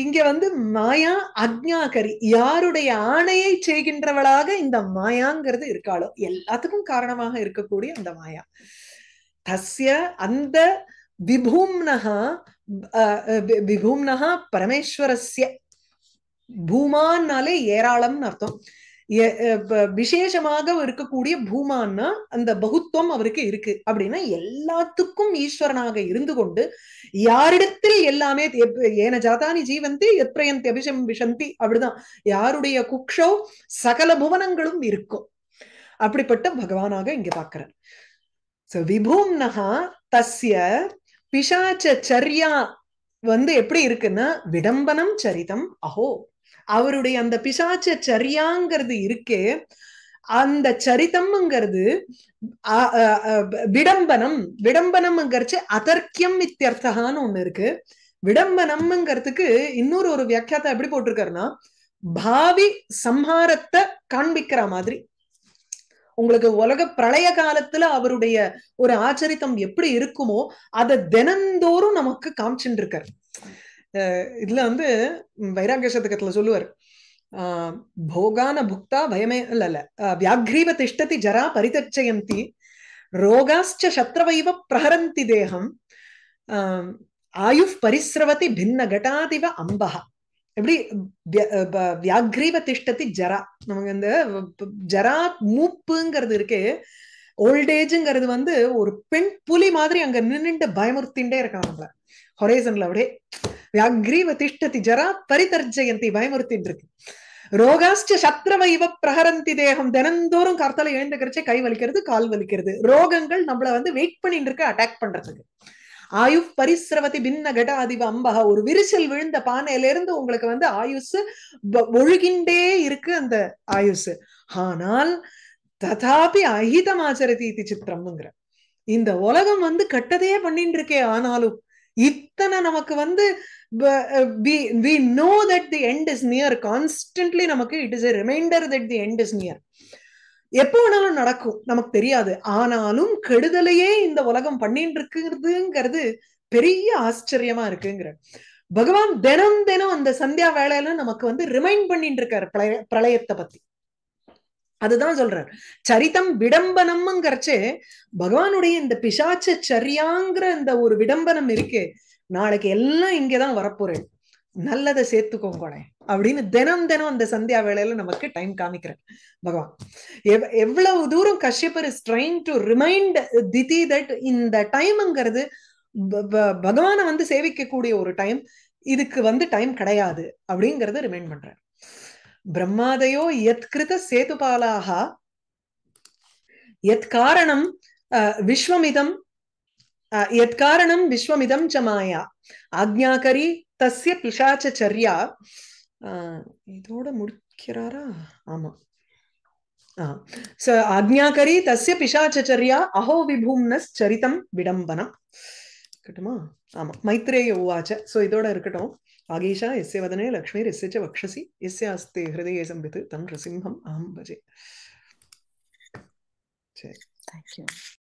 இங்க வந்து மாயா அக்ஞாகரி யாருடைய ஆணையை செய்கின்றவளாக இந்த மாயாங்கிறது இருக்காளோ எல்லாத்துக்கும் காரணமாக இருக்கக்கூடிய அந்த மாயா தஸ்ய அந்த விபூம்னஹா விபூம்னஹா பரமேஸ்வரஸ்ய பூமான்னாலே ஏராளம்னு அர்த்தம் விசேஷமாக இருக்கக்கூடிய பூமான்னா அந்த பகுத்துவம் அவருக்கு இருக்கு அப்படின்னா எல்லாத்துக்கும் ஈஸ்வரனாக இருந்து கொண்டு யாரிடத்தில் எல்லாமே ஏன ஜாதானி ஜீவந்தி எத்ரயந்தி அபிஷம் விஷந்தி அப்படிதான் யாருடைய குக்ஷோ சகல புவனங்களும் இருக்கும் அப்படிப்பட்ட பகவானாக இங்க பாக்குறார் விபூம் நகா தஸ்ய பிசாச்ச சரியா வந்து எப்படி இருக்குன்னா விடம்பனம் சரிதம் அஹோ அவருடைய அந்த பிசாச்ச சரியாங்கிறது இருக்கே அந்த சரிதம்ங்கிறது விடம்பனம் விடம்பனம்ங்கிறச்சு அதர்க்கியம் இத்தியர்த்தகான்னு ஒண்ணு இருக்கு விடம்பனம்ங்கிறதுக்கு இன்னொரு ஒரு வியாக்கியத்தை எப்படி போட்டிருக்காருன்னா பாவி சம்ஹாரத்தை காண்பிக்கிற மாதிரி உங்களுக்கு உலக பிரளய காலத்துல அவருடைய ஒரு ஆச்சரித்தம் எப்படி இருக்குமோ அதை தினந்தோறும் நமக்கு காமிச்சுட்டு இருக்காரு இதுல வந்து வைராகிய சதகத்துல சொல்லுவார் போகான புக்தா பயமே இல்ல இல்ல வியாக்ரீவ திஷ்டதி ஜரா பரிதச்சயந்தி ரோகாஸ்ச சத்ரவைவ பிரஹரந்தி தேகம் ஆயு பரிசிரவதி பின்ன கட்டாதிவ அம்பகா எப்படி வியாக்ரீவ திஷ்டதி ஜரா நமக்கு இந்த ஜரா மூப்புங்கிறது இருக்கு ஓல்டேஜுங்கிறது வந்து ஒரு பெண் புலி மாதிரி அங்க நின்றுட்டு பயமுறுத்தின்றே இருக்காங்க ஹொரைசன்ல அப்படியே வியாக்ரீவ திஷ்டதி ஜரா பரிதர்ஜயந்தி பயமுறுத்தின்னு இருக்கு ரோகாஸ்ட சத்ரம இவ பிரகரந்தி தேகம் தினந்தோறும் கர்த்தல எழுந்துக்கிறச்சே கை வலிக்கிறது கால் வலிக்கிறது ரோகங்கள் நம்மள வந்து வெயிட் பண்ணிட்டு இருக்கு அட்டாக் பண்றதுக்கு ஆயு பரிசிரவதி பின்ன கட அதிவ அம்பகா ஒரு விரிசல் விழுந்த பானையில இருந்து உங்களுக்கு வந்து ஆயுசு ஒழுகின்றே இருக்கு அந்த ஆயுசு ஆனால் ததாபி அஹிதமாச்சரதி சித்திரம்ங்கிற இந்த உலகம் வந்து கட்டதையே பண்ணிட்டு இருக்கே ஆனாலும் இத்தனை நமக்கு வந்து we know that the end is near constantly நமக்கு it is a reminder that the end is near எப்போ வேணாலும் நடக்கும் நமக்கு தெரியாது ஆனாலும் கெடுதலையே இந்த உலகம் பண்ணிட்டு இருக்குங்கிறதுங்கிறது பெரிய ஆச்சரியமா இருக்குங்கிற பகவான் தினம் தினம் அந்த சந்தியா வேலையில நமக்கு வந்து ரிமைண்ட் பண்ணிட்டு இருக்காரு பிரளயத்தை பத்தி அதுதான் சொல்றார் சரிதம் விடம்பனம்ங்கிறச்சு பகவானுடைய இந்த பிசாச்ச சரியாங்கிற இந்த ஒரு விடம்பனம் இருக்கு நாளைக்கு எல்லாம் இங்கதான் வரப்போறேன் நல்லதை சேர்த்துக்கோங்கோனே அப்படின்னு தினம் தினம் அந்த சந்தியா வேலையில நமக்கு டைம் காமிக்கிறேன் பகவான் எவ் எவ்வளவு தூரம் கஷ்யப்பர் இஸ் ட்ரைங் டு ரிமைண்ட் திதி தட் இந்த டைம்ங்கிறது பகவானை வந்து சேவிக்கக்கூடிய ஒரு டைம் இதுக்கு வந்து டைம் கிடையாது அப்படிங்கறத ரிமைண்ட் பண்றேன் பிரம்மாதையோ யத்கிருத சேதுபாலாக யத் காரணம் விஸ்வமிதம் யத் காரணம் விஸ்வமிதம் ச மாயா ஆக்ஞாகரி தஸ்ய பிசாச்சரியா இதோட முடிக்கிறாரா ஆமா ஆக்ஞாகரி தஸ்ய பிஷாச்சரியா அஹோ விபூம்னஸ் சரிதம் விடம்பனம் இருக்கட்டுமா ஆமா மைத்ரேய உவாச்ச சோ இதோட இருக்கட்டும் आगीशा यस्य वदने लक्ष्मीर्यस्य च वक्षसि यस्य अस्ति हृदये संवित् तं नृसिंहम् अहं भजे